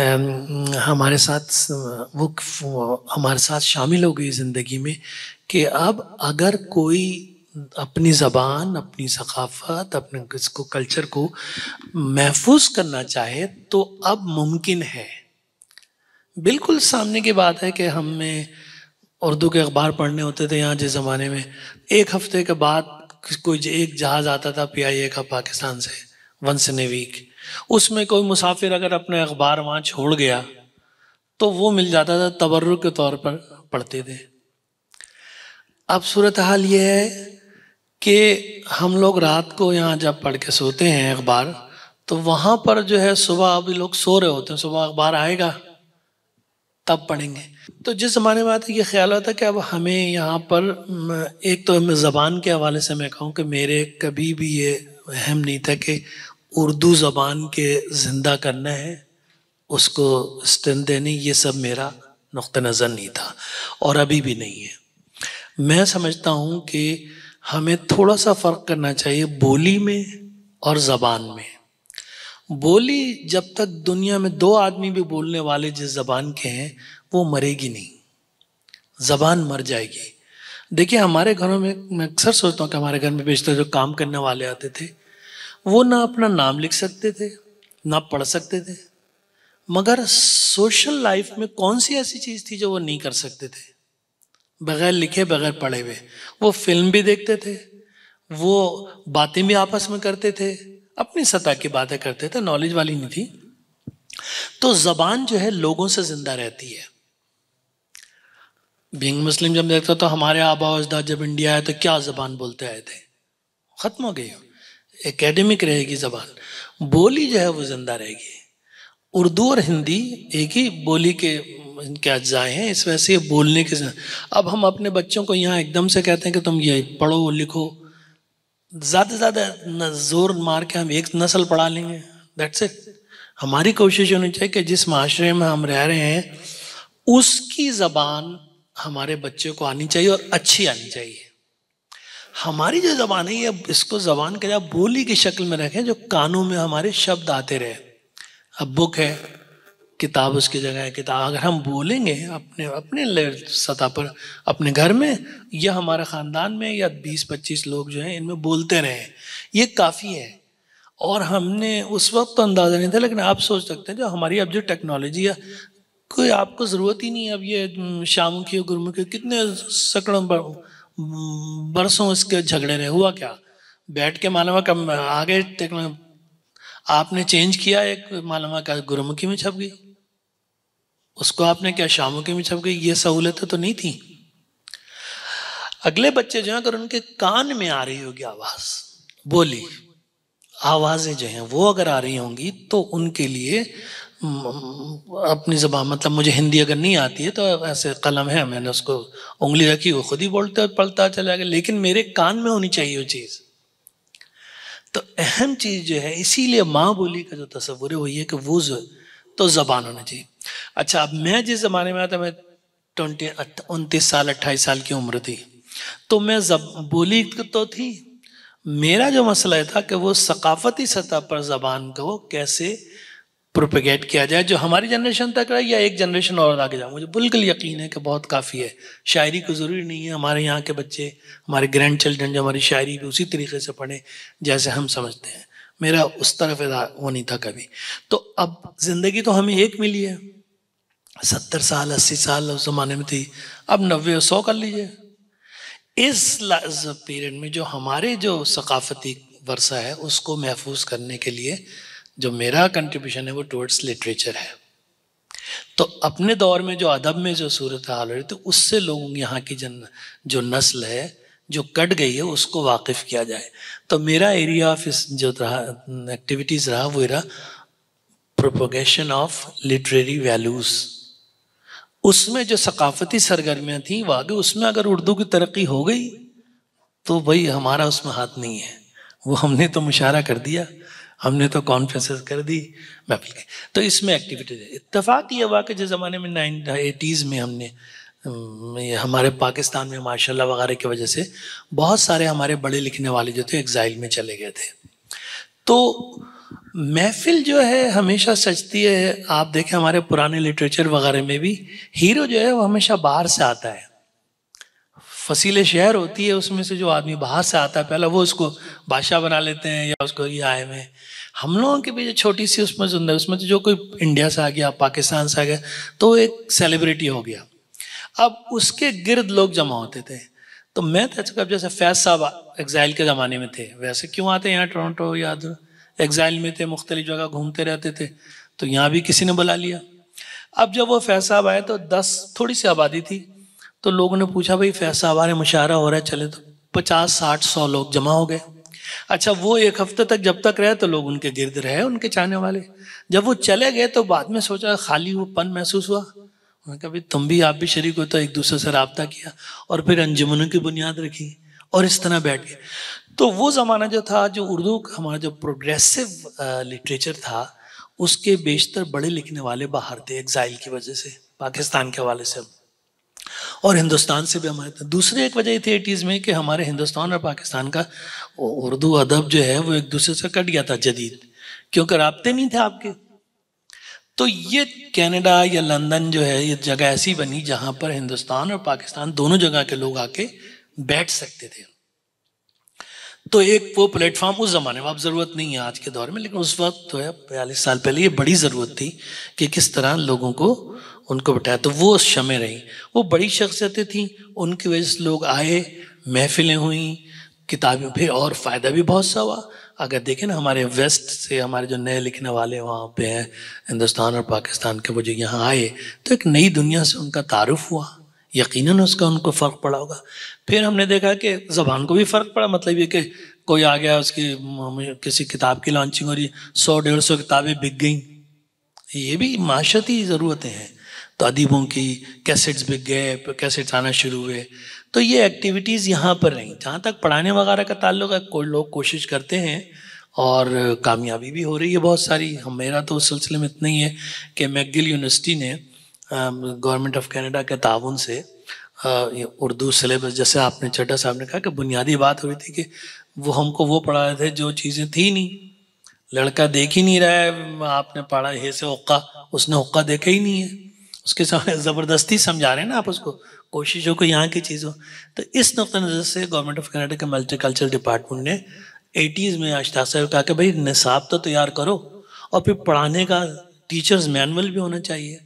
हमारे साथ वो, वो हमारे साथ शामिल हो गई ज़िंदगी में कि अब अगर कोई अपनी ज़बान अपनी सकाफत अपने इसको कल्चर को महफूज करना चाहे तो अब मुमकिन है बिल्कुल सामने की बात है कि हमें उर्दू के अखबार पढ़ने होते थे यहाँ जिस ज़माने में एक हफ्ते के बाद कोई एक जहाज़ आता था पीआईए का पाकिस्तान से वंस ने ए वीक उसमें कोई मुसाफिर अगर अपने अखबार वहाँ छोड़ गया तो वो मिल जाता था तबर्र के तौर पर पढ़ते थे अब सूरत हाल ये है कि हम लोग रात को यहाँ जब पढ़ के सोते हैं अखबार तो वहाँ पर जो है सुबह अभी लोग सो रहे होते हैं सुबह अखबार आएगा तब पढ़ेंगे तो जिस ज़माने में आता ये ख्याल होता कि अब हमें यहाँ पर एक तो मैं ज़बान के हवाले से मैं कहूँ कि मेरे कभी भी ये अहम नहीं था कि उर्दू ज़बान के ज़िंदा करना है उसको स्टन देनी ये सब मेरा नुक़ नज़र नहीं था और अभी भी नहीं है मैं समझता हूँ कि हमें थोड़ा सा फ़र्क करना चाहिए बोली में और ज़बान में बोली जब तक दुनिया में दो आदमी भी बोलने वाले जिस जबान के हैं वो मरेगी नहीं जबान मर जाएगी देखिए हमारे घरों में मैं अक्सर सोचता हूँ कि हमारे घर में बेचते जो काम करने वाले आते थे वो ना अपना नाम लिख सकते थे ना पढ़ सकते थे मगर सोशल लाइफ में कौन सी ऐसी चीज़ थी जो वो नहीं कर सकते थे बगैर लिखे बगैर पढ़े हुए वो फिल्म भी देखते थे वो बातें भी आपस में करते थे अपनी सतह की बातें करते थे नॉलेज वाली नहीं थी तो जबान जो है लोगों से जिंदा रहती है बिंग मुस्लिम जब देखते तो हमारे आबा अजदाद जब इंडिया आए तो क्या जबान बोलते आए थे खत्म हो गई एकेडमिक रहेगी जबान बोली जो है वो जिंदा रहेगी उर्दू और हिंदी एक ही बोली के इनके अज्जाए हैं इस वजह से बोलने के अब हम अपने बच्चों को यहाँ एकदम से कहते हैं कि तुम ये पढ़ो लिखो ज़्यादा से ज़्यादा जोर मार के हम एक नस्ल पढ़ा लेंगे दैट्स इट हमारी कोशिश होनी चाहिए कि जिस माशरे में हम रह रहे हैं उसकी ज़बान हमारे बच्चे को आनी चाहिए और अच्छी आनी चाहिए हमारी जो ज़बान है ये इसको ज़बान के जब बोली की शक्ल में रखें जो कानों में हमारे शब्द आते रहे अब बुक है किताब उसकी जगह है किताब अगर हम बोलेंगे अपने अपने सतह पर अपने घर में या हमारे ख़ानदान में या बीस पच्चीस लोग जो हैं इनमें बोलते रहे ये काफ़ी है और हमने उस वक्त तो अंदाज़ा नहीं था लेकिन आप सोच सकते हैं जो हमारी अब जो टेक्नोलॉजी है कोई आपको ज़रूरत ही नहीं है अब ये शामों की गुरमों की कितने सैकड़ों बरसों इसके झगड़े रहे हुआ क्या बैठ के मालूम कम आगे टेक्नो आपने चेंज किया एक मालूम का गुरमुखी में छप गई उसको आपने क्या शामों के में गई ये सहूलतें तो नहीं थी अगले बच्चे जो हैं अगर उनके कान में आ रही होगी आवाज बोली आवाजें जो हैं वो अगर आ रही होंगी तो उनके लिए अपनी जबान मतलब मुझे हिंदी अगर नहीं आती है तो ऐसे कलम है मैंने उसको उंगली रखी वो खुद ही बोलते और पलता चला गया लेकिन मेरे कान में होनी चाहिए वो चीज़ तो अहम चीज़ जो है इसीलिए माँ बोली का जो तस्वुर है वो ये कि वो तो जबान होना चाहिए अच्छा अब मैं जिस ज़माने में आता मैं ट्वेंटी उनतीस साल अट्ठाईस साल की उम्र थी तो मैं जब बोली तो, तो थी मेरा जो मसला था कि वो सकाफती सतह पर ज़बान को कैसे प्रोपेगेट किया जाए जो हमारी जनरेशन तक रहा या एक जनरेशन और आगे जाए मुझे बिल्कुल यकीन है कि बहुत काफ़ी है शायरी को ज़रूरी नहीं है हमारे यहाँ के बच्चे हमारे ग्रैंड चिल्ड्रन जो हमारी शायरी भी उसी तरीके से पढ़े जैसे हम समझते हैं मेरा उस तरफ वो नहीं था कभी तो अब ज़िंदगी तो हमें एक मिली है सत्तर साल अस्सी साल उस जमाने में थी अब नब्बे और सौ कर लीजिए इस पीरियड में जो हमारे जो सकाफती वर्षा है उसको महफूज करने के लिए जो मेरा कंट्रीब्यूशन है वो टूवर्ड्स लिटरेचर है तो अपने दौर में जो अदब में जो सूरत हाल हो रही थी उससे लोग यहाँ की जन जो नस्ल है जो कट गई है उसको वाकिफ किया जाए तो मेरा एरिया ऑफ इस जो रहा एक्टिविटीज़ रहा वो रहा प्रोपोगेशन ऑफ लिटरेरी वैल्यूज़ उसमें जो सकाफती सरगर्मियाँ थी वाकई उसमें अगर उर्दू की तरक्की हो गई तो भाई हमारा उसमें हाथ नहीं है वो हमने तो मुशारा कर दिया हमने तो कॉन्फ्रेंस कर दी महफिल के तो इसमें एक्टिविटीज है इतफाक़ ये हुआ कि जिस ज़माने में नाइन एटीज़ में हमने हमारे पाकिस्तान में माशाल्लाह वगैरह की वजह से बहुत सारे हमारे बड़े लिखने वाले जो थे एग्ज़ाइल में चले गए थे तो महफिल जो है हमेशा सजती है आप देखें हमारे पुराने लिटरेचर वगैरह में भी हीरो जो है वो हमेशा बाहर से आता है फसीले शहर होती है उसमें से जो आदमी बाहर से आता है पहला वो उसको बादशाह बना लेते हैं या उसको ये आए में हम लोगों के भी जो छोटी सी उसमें जिंदा उसमें जो कोई इंडिया से आ गया पाकिस्तान से आ गया तो एक सेलिब्रिटी हो गया अब उसके गिर्द लोग जमा होते थे तो मैं था तो जैसे फैज साहब एग्जाइल के ज़माने में थे वैसे क्यों आते हैं यहाँ टोरंटो या एग्जाइल में थे मुख्तलि जगह घूमते रहते थे तो यहाँ भी किसी ने बुला लिया अब जब वो फैज साहब आए तो दस थोड़ी सी आबादी थी तो लोगों ने पूछा भाई फैज साहब आ रहे हो रहा है चले तो पचास साठ सौ लोग जमा हो गए अच्छा वो एक हफ्ते तक जब तक रहे तो लोग उनके गिरद रहे उनके चाहने वाले जब वो चले गए तो बाद में सोचा खाली वो पन महसूस हुआ उन्होंने कहा तुम भी आप भी शरीक हो तो एक दूसरे से रबता किया और फिर अंजुमनों की बुनियाद रखी और इस तरह बैठ गए तो वो ज़माना जो था जो उर्दू हमारा जो प्रोग्रेसिव लिटरेचर था उसके बेशतर बड़े लिखने वाले बाहर थे एग्जाइल की वजह से पाकिस्तान के हवाले से और हिंदुस्तान से भी हमारे दूसरे एक वजह थी एटीज़ में कि हमारे हिंदुस्तान और पाकिस्तान का उर्दू अदब जो है वो एक दूसरे से कट गया था जदीद क्योंकि रबते नहीं थे आपके तो ये कनाडा या लंदन जो है ये जगह ऐसी बनी जहाँ पर हिंदुस्तान और पाकिस्तान दोनों जगह के लोग आके बैठ सकते थे तो एक वो प्लेटफॉर्म उस ज़माने में अब ज़रूरत नहीं है आज के दौर में लेकिन उस वक्त तो है बयालीस साल पहले ये बड़ी ज़रूरत थी कि किस तरह लोगों को उनको बिठाया तो वो शमें रहीं वो बड़ी शख्सियतें थीं उनकी वजह से लोग आए महफिलें हुई किताबें फिर और फ़ायदा भी बहुत सा हुआ अगर देखें ना हमारे वेस्ट से हमारे जो नए लिखने वाले वहाँ पे हैं हिंदुस्तान और पाकिस्तान के वो जो यहाँ आए तो एक नई दुनिया से उनका तारुफ हुआ यकीनन उसका उनको फ़र्क पड़ा होगा फिर हमने देखा कि ज़बान को भी फ़र्क पड़ा मतलब ये कि कोई आ गया उसकी किसी किताब की लॉन्चिंग हो रही सौ डेढ़ सौ किताबें बिक गई ये भी माशती ज़रूरतें हैं तो अदीबों की कैसेट्स बिक गए कैसेट्स आना शुरू हुए तो ये एक्टिविटीज़ यहाँ पर रहीं जहाँ तक पढ़ाने वगैरह का ताल्लुक है कोई लोग कोशिश करते हैं और कामयाबी भी हो रही है बहुत सारी हम मेरा तो उस सिलसिले में इतना ही है कि मैगिल यूनिवर्सिटी ने गवर्नमेंट ऑफ कनाडा के ताउन से uh, उर्दू सिलेबस जैसे आपने चड्डा साहब ने कहा कि बुनियादी बात हुई थी कि वो हमको वो पढ़ा रहे थे जो चीज़ें थी नहीं लड़का देख ही नहीं रहा है आपने पढ़ा हे से हुक्का उसने हुक्का देखा ही नहीं है उसके सामने ज़बरदस्ती समझा रहे हैं ना आप उसको कोशिशों को यहाँ की चीज़ों तो इस नुक़ नज़र से गवर्नमेंट ऑफ कनाडा के मल्टी कल्चर डिपार्टमेंट ने एटीज़ में अश्ता साहब कहा कि भाई निसाब तो तैयार करो और फिर पढ़ाने का टीचर्स मैनुअल भी होना चाहिए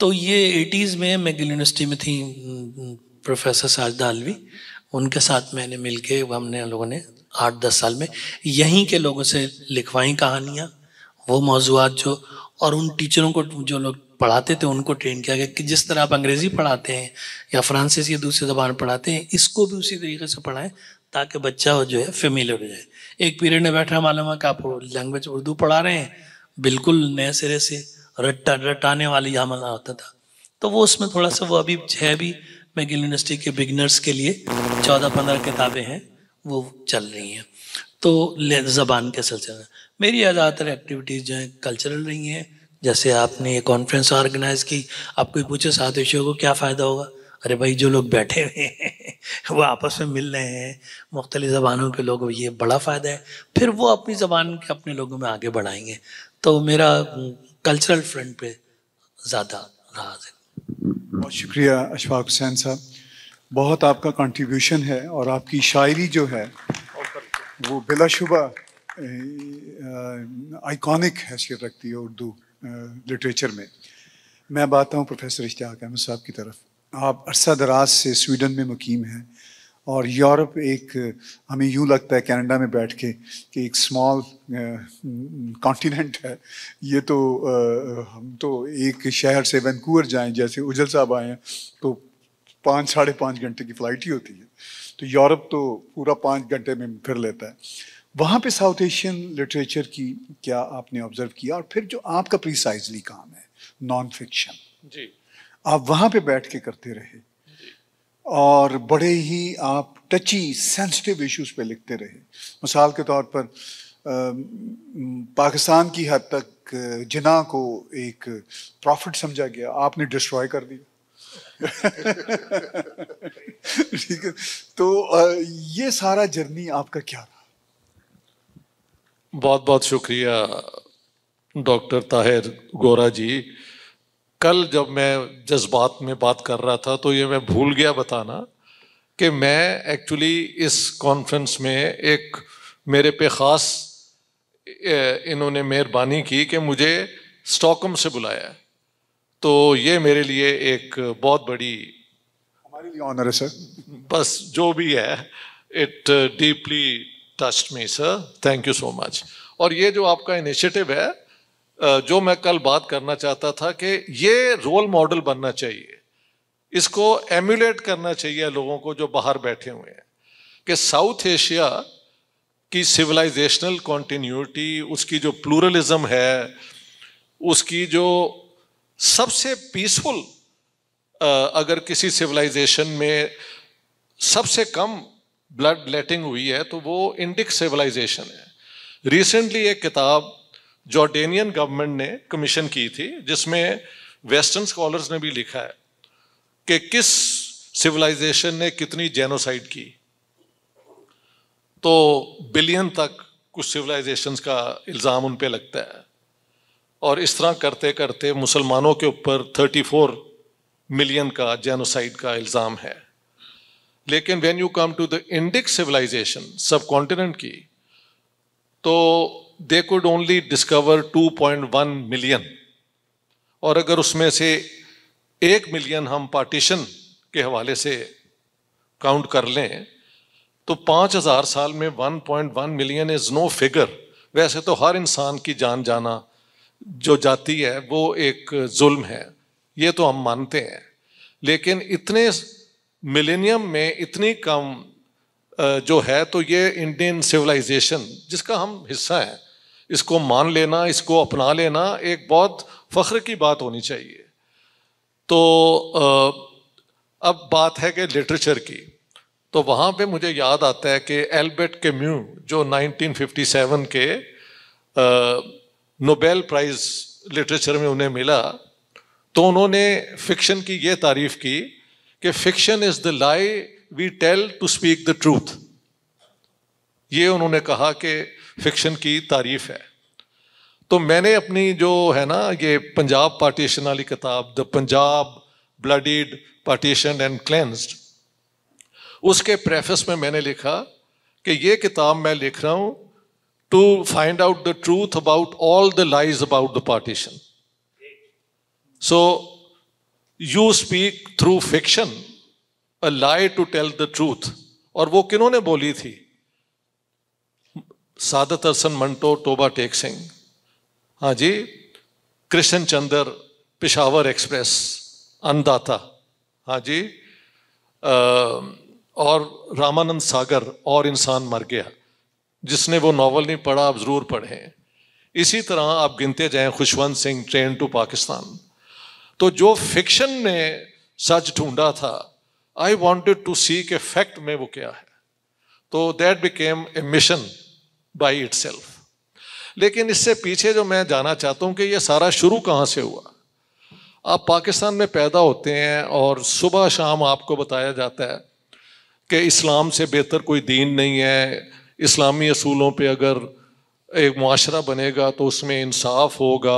तो ये एटीज़ में मैगिल यूनिवर्सिटी में थी प्रोफेसर साजदा अलवी उनके साथ मैंने मिल के हमने लोगों ने आठ दस साल में यहीं के लोगों से लिखवाई कहानियाँ वो मौजूद जो और उन टीचरों को जो लोग पढ़ाते थे उनको ट्रेन किया गया कि जिस तरह आप अंग्रेज़ी पढ़ाते हैं या फ्रांसिस या दूसरी ज़बान पढ़ाते हैं इसको भी उसी तरीके से पढ़ाएं ताकि बच्चा जो है फेमिलियर हो जाए एक पीरियड में बैठा मालूम है कि आप लैंग्वेज उर्दू पढ़ा रहे हैं बिल्कुल नए सिरे से रट्टा रटाने वाली हमला होता था तो वो उसमें थोड़ा सा वो अभी है भी मैगिल यूनिवर्सिटी के बिगनर्स के लिए चौदह पंद्रह किताबें हैं वो चल रही हैं तो ज़बान के सिलसिले में मेरी ज़्यादातर एक्टिविटीज़ जो हैं कल्चरल रही हैं जैसे आपने ये कॉन्फ्रेंस ऑर्गेनाइज की आप कोई पूछे सात विषयों को क्या फ़ायदा होगा अरे भाई जो लोग बैठे हुए हैं [LAUGHS] वो आपस में मिल रहे हैं मुख्तलि ज़बानों के लोग ये बड़ा फ़ायदा है फिर वो अपनी ज़बान के अपने लोगों में आगे बढ़ाएंगे तो मेरा कल्चरल फ्रंट पे ज़्यादा रहा है बहुत शुक्रिया अशफाक हुसैन साहब बहुत आपका कंट्रीब्यूशन है और आपकी शायरी जो है वो बिलाशुबा आइकॉनिक हैसियत रखती है उर्दू लिटरेचर में मैं बात हूँ प्रोफेसर इश्तियाक अहमद साहब की तरफ आप अरसा दराज से स्वीडन में मुकीम हैं और यूरोप एक हमें यूँ लगता है कनाडा में बैठ के कि एक स्मॉल कॉन्टिनेंट है ये तो आ, हम तो एक शहर से वैंकूवर जाएं जैसे उजल साहब आए हैं तो पाँच साढ़े पाँच घंटे की फ़्लाइट ही होती है तो यूरोप तो पूरा पाँच घंटे में फिर लेता है वहाँ पे साउथ एशियन लिटरेचर की क्या आपने ऑब्जर्व किया और फिर जो आपका प्रिसाइजली काम है नॉन फिक्शन जी आप वहाँ पे बैठ के करते रहे और बड़े ही आप टची सेंसिटिव इश्यूज पे लिखते रहे मिसाल के तौर पर पाकिस्तान की हद तक जिना को एक प्रॉफिट समझा गया आपने डिस्ट्रॉय कर दिया ठीक है तो ये सारा जर्नी आपका क्या रहा बहुत बहुत शुक्रिया डॉक्टर ताहिर गोरा जी कल जब मैं जज्बात में बात कर रहा था तो ये मैं भूल गया बताना कि मैं एक्चुअली इस कॉन्फ्रेंस में एक मेरे पे ख़ास इन्होंने मेहरबानी की कि मुझे स्टॉकम से बुलाया तो ये मेरे लिए एक बहुत बड़ी हमारे लिए ऑनर है सर बस जो भी है it deeply touch me sir thank you so much और ये जो आपका इनिशिएटिव है जो मैं कल बात करना चाहता था कि ये रोल मॉडल बनना चाहिए इसको एम्यूलेट करना चाहिए लोगों को जो बाहर बैठे हुए हैं कि साउथ एशिया की सिविलाइजेशनल कॉन्टीन्यूटी उसकी जो प्लूरलिज्म है उसकी जो सबसे पीसफुल अगर किसी सिविलाइजेशन में सबसे कम ब्लड लेटिंग हुई है तो वो इंडिक सिविलाइजेशन है रिसेंटली एक किताब जॉर्डेनियन गवर्नमेंट ने कमीशन की थी जिसमें वेस्टर्न स्कॉलर्स ने भी लिखा है कि किस सिविलाइजेशन ने कितनी जेनोसाइड की तो बिलियन तक कुछ सिविलाइजेशंस का इल्ज़ाम उन पर लगता है और इस तरह करते करते मुसलमानों के ऊपर 34 मिलियन का जेनोसाइड का इल्ज़ाम है लेकिन when you come to the Indic civilisation subcontinent की तो they could only discover 2.1 million और अगर उसमें से एक मिलियन हम पार्टीशन के हवाले से काउंट कर लें तो 5000 साल में 1.1 मिलियन इज़ नो फिगर वैसे तो हर इंसान की जान जाना जो जाती है वो एक जुल्म है ये तो हम मानते हैं लेकिन इतने मिलेनियम में इतनी कम जो है तो ये इंडियन सिविलाइजेशन जिसका हम हिस्सा हैं इसको मान लेना इसको अपना लेना एक बहुत फ़ख्र की बात होनी चाहिए तो अब बात है कि लिटरेचर की तो वहाँ पे मुझे याद आता है कि एल्बर्ट के म्यू जो 1957 के नोबेल प्राइज़ लिटरेचर में उन्हें मिला तो उन्होंने फिक्शन की ये तारीफ की कि fiction is the lie we tell to speak the truth ये उन्होंने कहा कि फिक्शन की तारीफ है तो मैंने अपनी जो है ना ये पंजाब पार्टीशन वाली किताब the Punjab bloodied partition and cleansed उसके प्रेफेस में मैंने लिखा कि ये किताब मैं लिख रहा हूं to find out the truth about all the lies about the partition so you speak through fiction a lie to tell the truth और वो किन्होंने बोली थी सादत हसन मंटो टोबा टेक सिंह हाँ जी कृष्ण चंद्र पिशावर एक्सप्रेस अनदाता हाँ जी आ, और रामानंद सागर और इंसान मर गया जिसने वो नावल नहीं पढ़ा आप ज़रूर पढ़ें इसी तरह आप गिनते जाएं खुशवंत सिंह ट्रेन टू पाकिस्तान तो जो फिक्शन ने सच ढूंढा था आई वॉन्टेड टू सी के फैक्ट में वो क्या है तो that became a mission by it लेकिन इससे पीछे जो मैं जाना चाहता हूँ कि ये सारा शुरू कहाँ से हुआ आप पाकिस्तान में पैदा होते हैं और सुबह शाम आपको बताया जाता है कि इस्लाम से बेहतर कोई दीन नहीं है इस्लामी असूलों पे अगर एक माशरा बनेगा तो उसमें इंसाफ होगा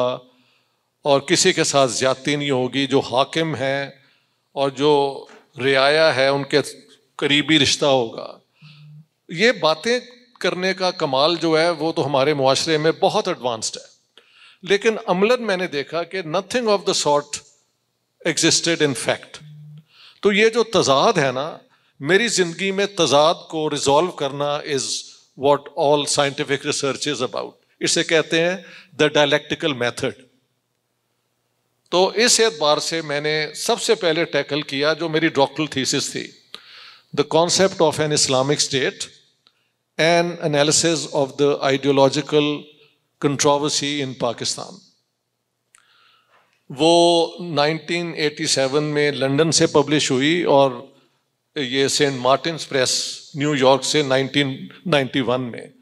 और किसी के साथ ज्यादती नहीं होगी जो हाकिम है और जो रियाया है उनके करीबी रिश्ता होगा ये बातें करने का कमाल जो है वो तो हमारे माशरे में बहुत एडवांस्ड है लेकिन अमलन मैंने देखा कि nothing of the sort existed in fact तो ये जो तजाद है ना मेरी ज़िंदगी में तजाद को रिजॉल्व करना is what all scientific research is about इसे कहते हैं द डायलैक्टिकल मैथड तो इस एतबार से मैंने सबसे पहले टैकल किया जो मेरी डॉक्टर थीसिस थी the concept of an Islamic state an analysis of the ideological controversy in Pakistan. वो 1987 में लंदन से पब्लिश हुई और ये सेंट मार्टिन्स प्रेस न्यूयॉर्क से 1991 में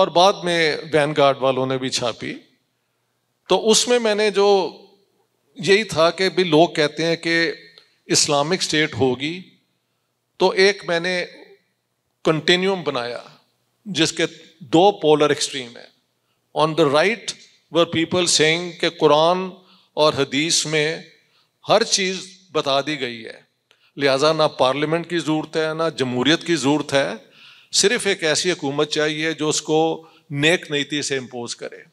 और बाद में वैन गार्ड वालों ने भी छापी तो उसमें मैंने जो यही था कि भी लोग कहते हैं कि इस्लामिक स्टेट होगी तो एक मैंने कंटिन्यूम बनाया जिसके दो पोलर एक्सट्रीम है on the right were people saying के कुरान और हदीस में हर चीज़ बता दी गई है लिहाजा ना पार्लियामेंट की ज़रूरत है ना जमहूरियत की ज़रूरत है सिर्फ एक ऐसी हुकूमत चाहिए जो उसको नेक नीति से इम्पोज करे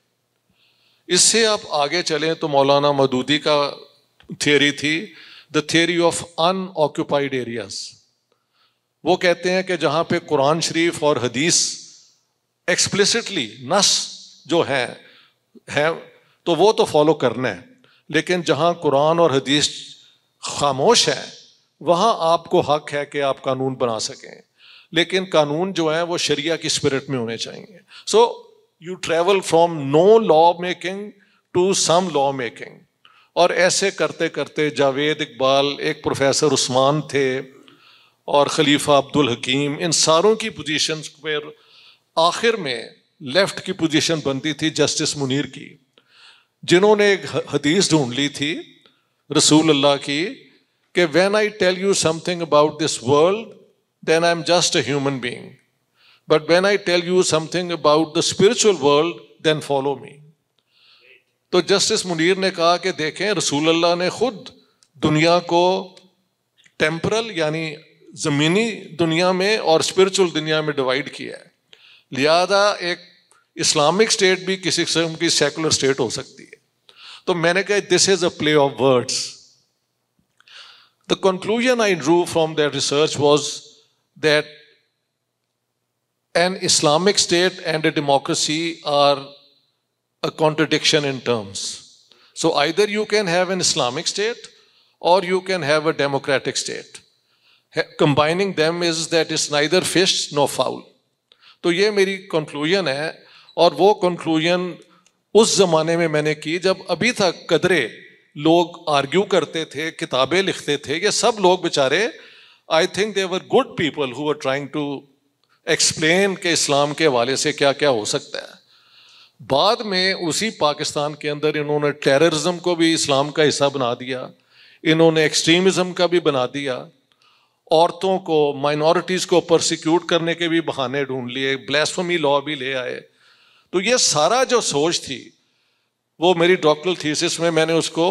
इससे आप आगे चलें तो मौलाना मदूदी का थियोरी थी the theory of unoccupied areas वो कहते हैं कि जहां पे कुरान शरीफ और हदीस एक्सप्लिसिटली नस जो है है तो वो तो फॉलो करना है लेकिन जहां कुरान और हदीस खामोश है वहां आपको हक है कि आप कानून बना सकें लेकिन कानून जो है वो शरिया की स्पिरिट में होने चाहिए so you travel from no law making to some law making और ऐसे करते करते जावेद इकबाल एक प्रोफेसर उस्मान थे और खलीफा अब्दुल हकीम इन सारों की पोजीशंस पर आखिर में लेफ़्ट की पोजीशन बनती थी जस्टिस मुनीर की जिन्होंने एक हदीस ढूंढ ली थी रसूल अल्लाह की कि when I tell you something about this world then I am just a human being but when I tell you something about the spiritual world then follow me तो जस्टिस मुनीर ने कहा कि देखें रसूल अल्लाह ने खुद दुनिया को टेम्परल यानी जमीनी दुनिया में और स्पिरिचुअल दुनिया में डिवाइड किया है लिहाजा एक इस्लामिक स्टेट भी किसी किस्म की सेकुलर स्टेट हो सकती है तो मैंने कहा this is a play of words the conclusion I drew from that research was that an Islamic state and a democracy are a contradiction in terms so either you can have an Islamic state or you can have a democratic state combining them is that is neither fish no fowl तो ये मेरी conclusion है और वो conclusion उस ज़माने में मैंने की जब अभी तक कदरे लोग आर्ग्यू करते थे किताबें लिखते थे ये सब लोग बेचारे I think they were good people who are trying to explain के इस्लाम के हवाले से क्या क्या हो सकता है बाद में उसी पाकिस्तान के अंदर इन्होंने टेररिज्म को भी इस्लाम का हिस्सा बना दिया इन्होंने एक्सट्रीमिज़्म का भी बना दिया औरतों को माइनॉरिटीज़ को प्रोसिक्यूट करने के भी बहाने ढूंढ लिए ब्लैसफमी लॉ भी ले आए तो ये सारा जो सोच थी वो मेरी डॉक्टरल थीसिस में मैंने उसको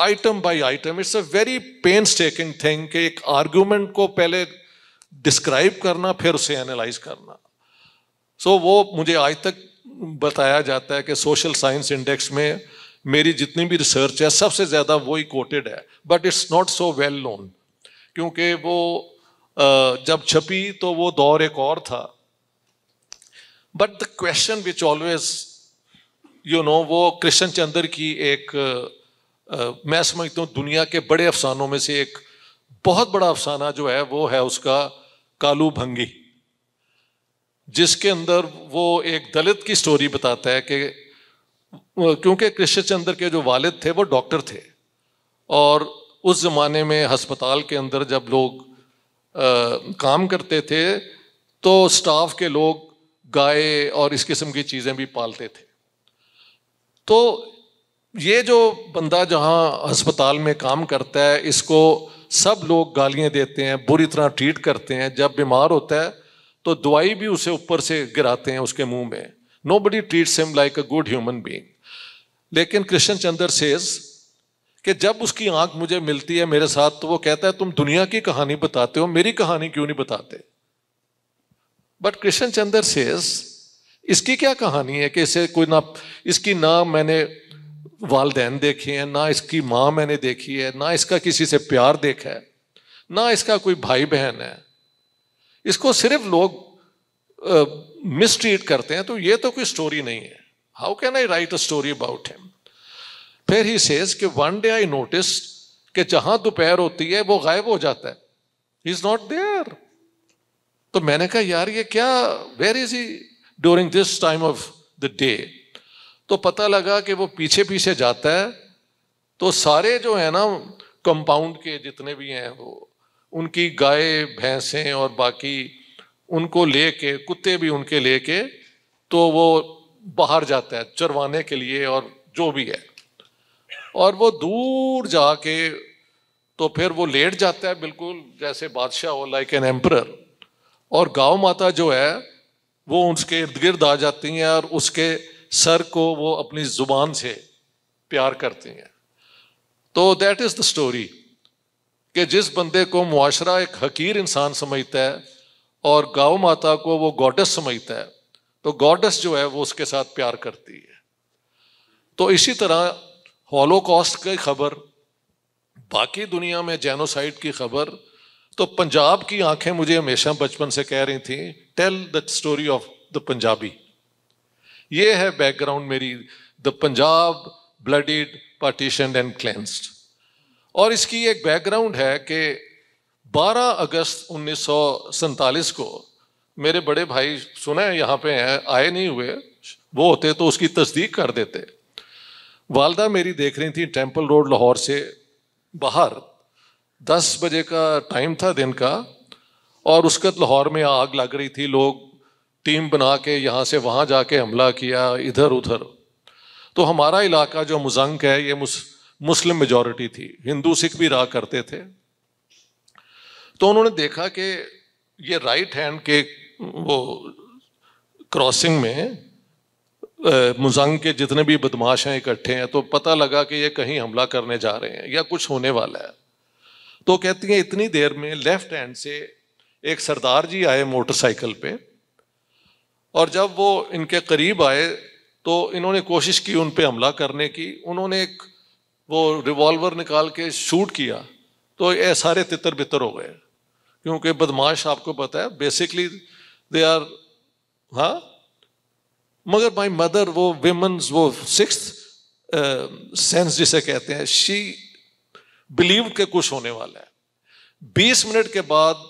item by item it's a very painstaking thing कि एक आर्ग्यूमेंट को पहले डिस्क्राइब करना फिर उसे एनालाइज करना सो so, वो मुझे आज तक बताया जाता है कि सोशल साइंस इंडेक्स में मेरी जितनी भी रिसर्च है सबसे ज़्यादा वही कोटेड है but it's not so well known क्योंकि वो जब छपी तो वो दौर एक और था but the question which always you know वो कृष्ण चंद्र की एक मैं समझता हूँ दुनिया के बड़े अफसानों में से एक बहुत बड़ा अफसाना जो है वो है उसका कालू भंगी जिसके अंदर वो एक दलित की स्टोरी बताता है कि क्योंकि कृष्ण चंद्र के जो वालिद थे वो डॉक्टर थे और उस ज़माने में हस्पताल के अंदर जब लोग आ, काम करते थे तो स्टाफ के लोग गाय और इस किस्म की चीज़ें भी पालते थे तो ये जो बंदा जहाँ अस्पताल में काम करता है इसको सब लोग गालियाँ देते हैं बुरी तरह ट्रीट करते हैं जब बीमार होता है तो दवाई भी उसे ऊपर से गिराते हैं उसके मुंह में nobody treat him like a good human being लेकिन कृष्ण चंद्र सेज कि जब उसकी आंख मुझे मिलती है मेरे साथ तो वो कहता है तुम दुनिया की कहानी बताते हो मेरी कहानी क्यों नहीं बताते बट कृष्ण चंद्र सेज इसकी क्या कहानी है कि इसे कोई ना इसकी ना मैंने वालदेन देखे हैं ना इसकी माँ मैंने देखी है ना इसका किसी से प्यार देखा है ना इसका कोई भाई बहन है इसको सिर्फ लोग मिसट्रीट करते हैं तो ये तो कोई स्टोरी नहीं है how can I write a story about him फिर ही सेज कि वन डे आई नोटिस कि जहां दोपहर होती है वो गायब हो जाता है ही इज नॉट देयर तो मैंने कहा यार ये क्या where is he during this time of the day तो पता लगा कि वो पीछे पीछे जाता है तो सारे जो है ना कंपाउंड के जितने भी हैं वो उनकी गाय भैंसें और बाकी उनको ले के कुत्ते भी उनके ले के तो वो बाहर जाता है चरवाने के लिए और जो भी है और वो दूर जाके तो फिर वो लेट जाता है बिल्कुल जैसे बादशाह हो लाइक एन एम्पर और गांव माता जो है वो उसके इर्द गिर्द आ जाती हैं और उसके सर को वो अपनी जुबान से प्यार करती हैं तो दैट इज़ द स्टोरी कि जिस बंदे को मुआशरा एक हकीर इंसान समझता है और गौ माता को वो गॉडस समझता है तो गॉडस जो है वो उसके साथ प्यार करती है तो इसी तरह हॉलोकॉस्ट की खबर बाकी दुनिया में जेनोसाइड की खबर तो पंजाब की आंखें मुझे हमेशा बचपन से कह रही थी tell the story of the Punjabi ये है बैकग्राउंड मेरी the Punjab blooded partition and cleansed और इसकी एक बैकग्राउंड है कि 12 अगस्त उन्नीस को मेरे बड़े भाई सुने यहाँ पे हैं आए नहीं हुए वो होते तो उसकी तस्दीक कर देते वालदा मेरी देख रही थी टेम्पल रोड लाहौर से बाहर 10 बजे का टाइम था दिन का और वक्त लाहौर में आग लग रही थी लोग टीम बना के यहाँ से वहाँ जाके हमला किया इधर उधर तो हमारा इलाका जो मुजंग है ये मुस, मुस्लिम मेजॉरिटी थी हिंदू सिख भी रहा करते थे तो उन्होंने देखा कि ये राइट हैंड के वो क्रॉसिंग में मुजंग के जितने भी बदमाश हैं इकट्ठे हैं तो पता लगा कि ये कहीं हमला करने जा रहे हैं या कुछ होने वाला है तो कहती हैं इतनी देर में लेफ्ट हैंड से एक सरदार जी आए मोटरसाइकिल पे और जब वो इनके करीब आए तो इन्होंने कोशिश की उन पर हमला करने की उन्होंने एक वो रिवॉल्वर निकाल के शूट किया तो ये सारे तितर बितर हो गए क्योंकि बदमाश आपको पता है बेसिकली दे आर हाँ मगर माई मदर वो विमन्स वो सिक्स सेंस जिसे कहते हैं शी बिलीव के कुछ होने वाला है बीस मिनट के बाद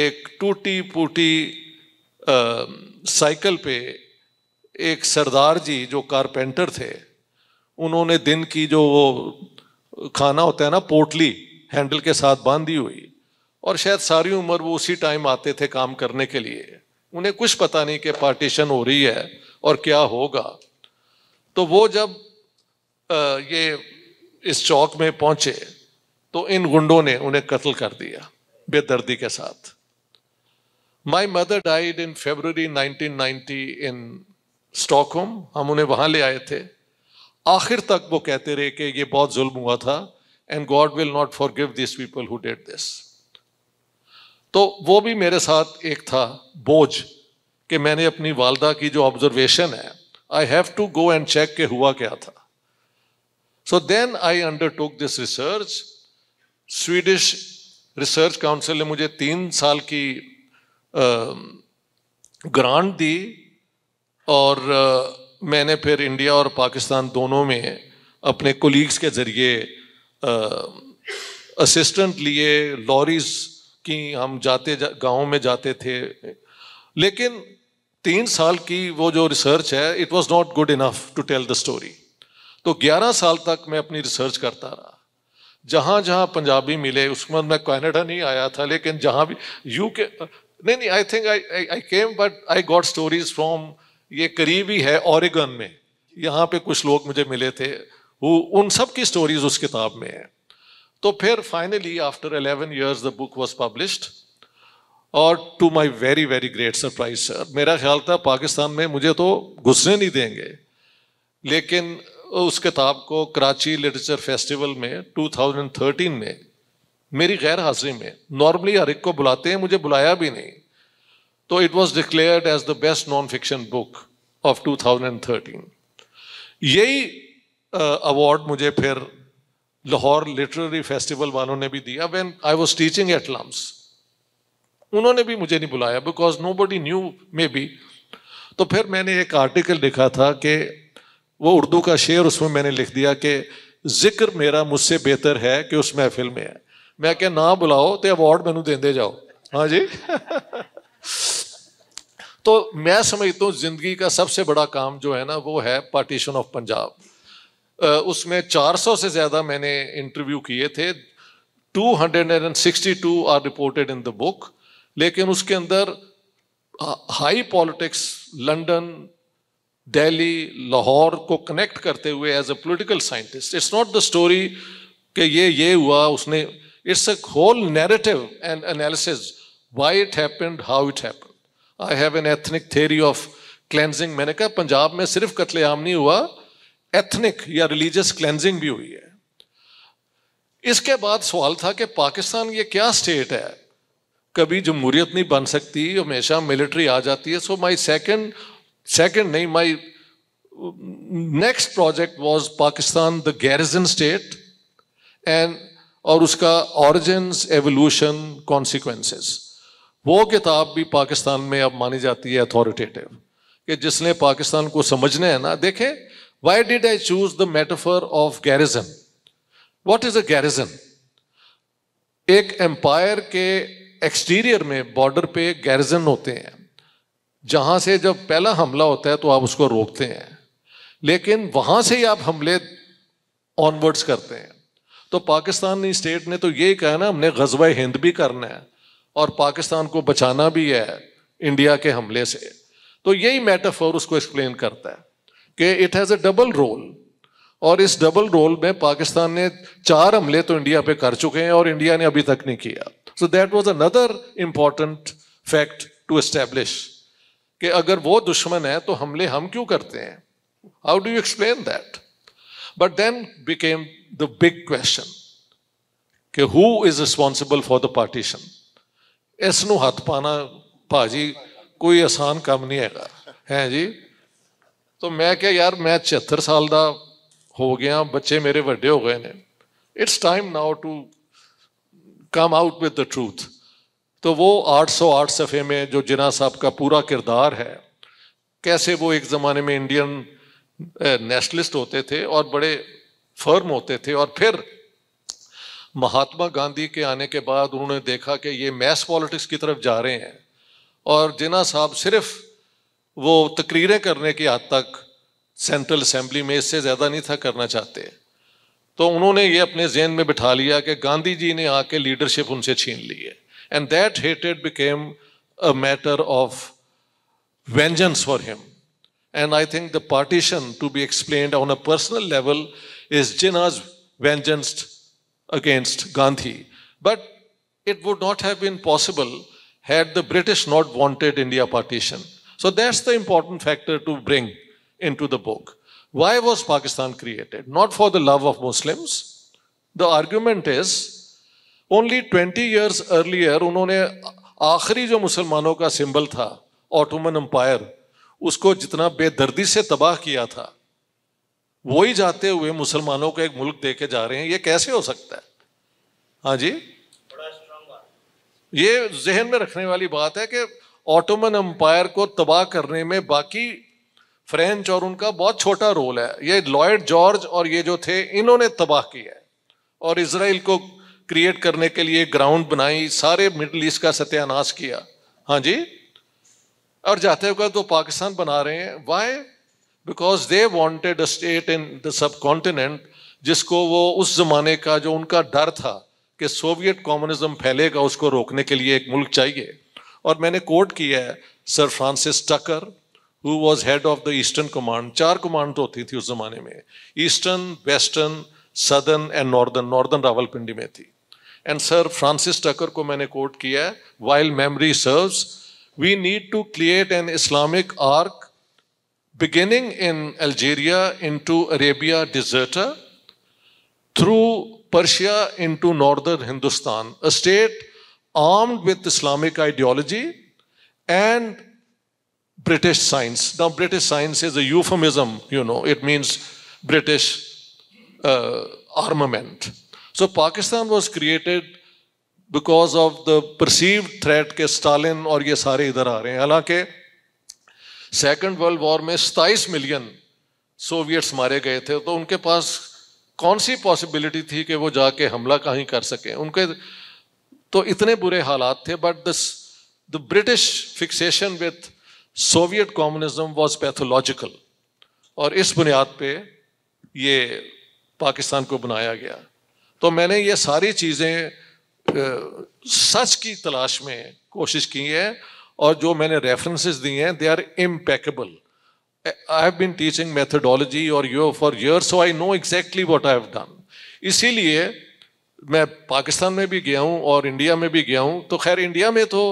एक टूटी फूटी साइकिल पे एक सरदार जी जो कारपेंटर थे उन्होंने दिन की जो वो खाना होता है ना पोटली हैंडल के साथ बांधी हुई और शायद सारी उम्र वो उसी टाइम आते थे काम करने के लिए उन्हें कुछ पता नहीं कि पार्टीशन हो रही है और क्या होगा तो वो जब ये इस चौक में पहुंचे तो इन गुंडों ने उन्हें कत्ल कर दिया बेदर्दी के साथ my mother died in February 1990 in Stockholm हम उन्हें वहां ले आए थे आखिर तक वो कहते रहे कि ये बहुत जुल्म हुआ था and God will not forgive this people who did this तो वो भी मेरे साथ एक था बोझ कि मैंने अपनी वालदा की जो ऑब्जर्वेशन है I have to go and check के हुआ क्या था so then I undertook this research Swedish research council ने मुझे तीन साल की ग्रांट दी और मैंने फिर इंडिया और पाकिस्तान दोनों में अपने कोलीग्स के ज़रिए असिस्टेंट लिए लॉरीज़ की हम जाते जा, गाँव में जाते थे लेकिन तीन साल की वो जो रिसर्च है it was not good enough to tell the story तो 11 साल तक मैं अपनी रिसर्च करता रहा जहाँ जहाँ पंजाबी मिले उसमें मैं कनाडा नहीं आया था लेकिन जहाँ भी यू के नहीं नहीं I think I I came but I got stories from ये करीब ही है ओरेगन में यहाँ पे कुछ लोग मुझे मिले थे वो उन सब की स्टोरीज उस किताब में है तो फिर finally after 11 years the book was published और to my very very great surprise sir मेरा ख्याल था पाकिस्तान में मुझे तो घुसने नहीं देंगे लेकिन उस किताब को कराची लिटरेचर फेस्टिवल में 2013 में मेरी गैर हाजिरी में नॉर्मली हर एक को बुलाते हैं मुझे बुलाया भी नहीं तो it was declared as the best non fiction book of 2013 यही अवार्ड मुझे फिर लाहौर लिटरेरी फेस्टिवल वालों ने भी दिया when I was teaching at LUMS उन्होंने भी मुझे नहीं बुलाया because nobody knew maybe तो फिर मैंने एक आर्टिकल लिखा था कि वो उर्दू का शेर उसमें मैंने लिख दिया कि जिक्र मेरा मुझसे बेहतर है कि उस महफिल में है मैं क्या ना बुलाओ तो अवार्ड मैनू दे जाओ हाँ जी [LAUGHS] तो मैं समझता हूँ जिंदगी का सबसे बड़ा काम जो है ना वो है पार्टीशन ऑफ पंजाब उसमें 400 से ज़्यादा मैंने इंटरव्यू किए थे 262 are reported in the book लेकिन उसके अंदर high politics London Delhi Lahore को कनेक्ट करते हुए as a political scientist it's not the story कि ये ये हुआ उसने it's a whole narrative and analysis why it happened how it happened I have an ethnic theory of cleansing मैंने कहा पंजाब में सिर्फ कत्लेआम नहीं हुआ एथनिक या रिलीजियस क्लेंजिंग भी हुई है इसके बाद सवाल था कि पाकिस्तान ये क्या स्टेट है कभी जमहूरियत नहीं बन सकती हमेशा मिलिट्री आ जाती है सो माय सेकंड सेकंड नहीं my next project was Pakistan the garrison state and और उसका ऑरिजिन एवोल्यूशन कॉन्सिक्वेंसेस वो किताब भी पाकिस्तान में अब मानी जाती है अथॉरिटेटिव कि जिसने पाकिस्तान को समझना है ना देखें Why did I choose the metaphor of garrison? What is a garrison? एक एम्पायर के एक्सटीरियर में बॉर्डर पे गैरिजन होते हैं जहां से जब पहला हमला होता है तो आप उसको रोकते हैं लेकिन वहां से ही आप हमले ऑनवर्ड्स करते हैं तो पाकिस्तानी स्टेट ने तो यही कहा ना हमने गजवा हिंद भी करना है और पाकिस्तान को बचाना भी है इंडिया के हमले से तो यही मेटाफोर उसको एक्सप्लेन करता है कि it has a double role और इस डबल रोल में पाकिस्तान ने चार हमले तो इंडिया पे कर चुके हैं और इंडिया ने अभी तक नहीं किया so that was another important fact to establish कि अगर वो दुश्मन है तो हमले हम क्यों करते हैं how do you explain that but then became the big question कि who is responsible for the partition इस हाथ पाना भाजी कोई आसान काम नहीं है ਹੈਗਾ तो मैं क्या यार मैं छिहत्तर साल ਦਾ हो गया बच्चे मेरे ਵੱਡੇ हो गए हैं it's time now to come out with the truth तो वो 808 सफ़े में जो जिना साहब का पूरा किरदार है कैसे वो एक ज़माने में इंडियन नेशनलिस्ट होते थे और बड़े फर्म होते थे और फिर महात्मा गांधी के आने के बाद उन्होंने देखा कि ये मैस पॉलिटिक्स की तरफ जा रहे हैं और जिना साहब सिर्फ़ वो तकरीरें करने की हद तक सेंट्रल असम्बली में इससे ज़्यादा नहीं था करना चाहते तो उन्होंने ये अपने जहन में बिठा लिया कि गांधी जी ने आके लीडरशिप उनसे छीन ली है एंड दैट हेटेड became a matter of vengeance for him and I think the partition to be explain on a personal level is Jinnah's vengeance against Gandhi but it would not have been possible had the British not wanted India partition So that's the important factor to bring into the book. Why was Pakistan created? Not for the love of Muslims. The argument is only 20 years earlier उन्होंने आखिरी जो मुसलमानों का symbol था Ottoman umpire उसको जितना बेदर्दी से तबाह किया था वही जाते हुए मुसलमानों को एक मुल्क दे के जा रहे हैं ये कैसे हो सकता है हाँ जी बड़ा ये जहन में रखने वाली बात है कि ऑटोमन अंपायर को तबाह करने में बाकी फ्रेंच और उनका बहुत छोटा रोल है ये लॉयड जॉर्ज और ये जो थे इन्होंने तबाह किया है और इसराइल को क्रिएट करने के लिए ग्राउंड बनाई सारे मिडल ईस्ट का सत्यानाश किया हाँ जी और जाते हुए तो पाकिस्तान बना रहे हैं why because they wanted state in the subcontinent जिसको वो उस जमाने का जो उनका डर था कि सोवियत कॉम्युनिज्म फैलेगा उसको रोकने के लिए एक मुल्क चाहिए और मैंने कोट किया है sir Francis Tucker who was head of the eastern command चार कमांड तो होती थी उस जमाने में eastern western southern and northern northern Rawalpindi में थी एंड सर फ्रांसिस टकर को मैंने कोट किया है wild memory we need to create an Islamic arc arc in in into Arabia desert through Persia into northern Hindustan a state armed with Islamic ideology and British science. Now, British science is a euphemism, you know, it means British uh, armament. So, Pakistan was created because of the perceived threat that Stalin and ये सारे इधर आ रहे हैं हालांकि second world war में सताईस million Soviets मारे गए थे तो उनके पास कौन सी पॉसिबिलिटी थी कि वो जाके हमला कहीं कर तो इतने बुरे हालात थे but this the British fixation with Soviet communism was pathological और इस बुनियाद पे ये पाकिस्तान को बनाया गया तो मैंने ये सारी चीज़ें सच की तलाश में कोशिश की है और जो मैंने रेफरेंसेस दिए हैं they are impeccable I have been teaching methodology और you for year so I know exactly what I have done इसीलिए मैं पाकिस्तान में भी गया हूँ और इंडिया में भी गया हूँ तो खैर इंडिया में तो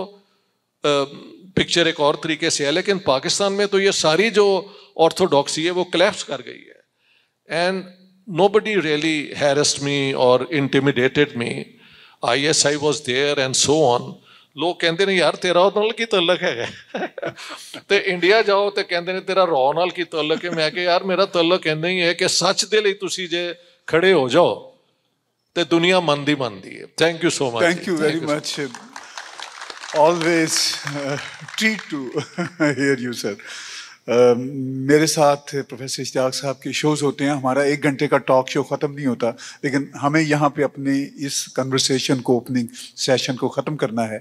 पिक्चर एक और तरीके से है लेकिन पाकिस्तान में तो ये सारी जो ऑर्थोडॉक्सी है वो क्लैप्स कर गई है and nobody really harassed me or intimidated me I S I was there and so on लोग कहते हैं यार तेरा और ਨਾਲ की तलक तो है [LAUGHS] तो इंडिया जाओ तो कहते हैं तेरा ਰੌ ਨਾਲ ਕੀ ਤਾਲਕ ਹੈ ਮੈਂ ਕਿਹਾ ਯਾਰ ਮੇਰਾ ਤਾਲਕ ਇੰਨਾ ਹੀ ਹੈ ਕਿ ਸੱਚ ਦੇ ਲਈ तो दुनिया ਮੰਦੀ ਮੰਦੀ ਹੈ thank you so much thank you very much always uh, treat to [LAUGHS] hear you sir uh, मेरे साथ प्रोफेसर इश्तियाक साहब के शोज़ होते हैं हमारा एक घंटे का टॉक शो ख़त्म नहीं होता लेकिन हमें यहाँ पे अपने इस कन्वर्सेशन को ओपनिंग सेशन को ख़त्म करना है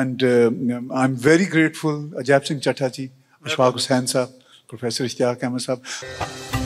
and I am very grateful Ajaib Singh Chatha ji Ashfaq तो- हुसैन साहब प्रोफेसर इश्तियाक अहमद साहब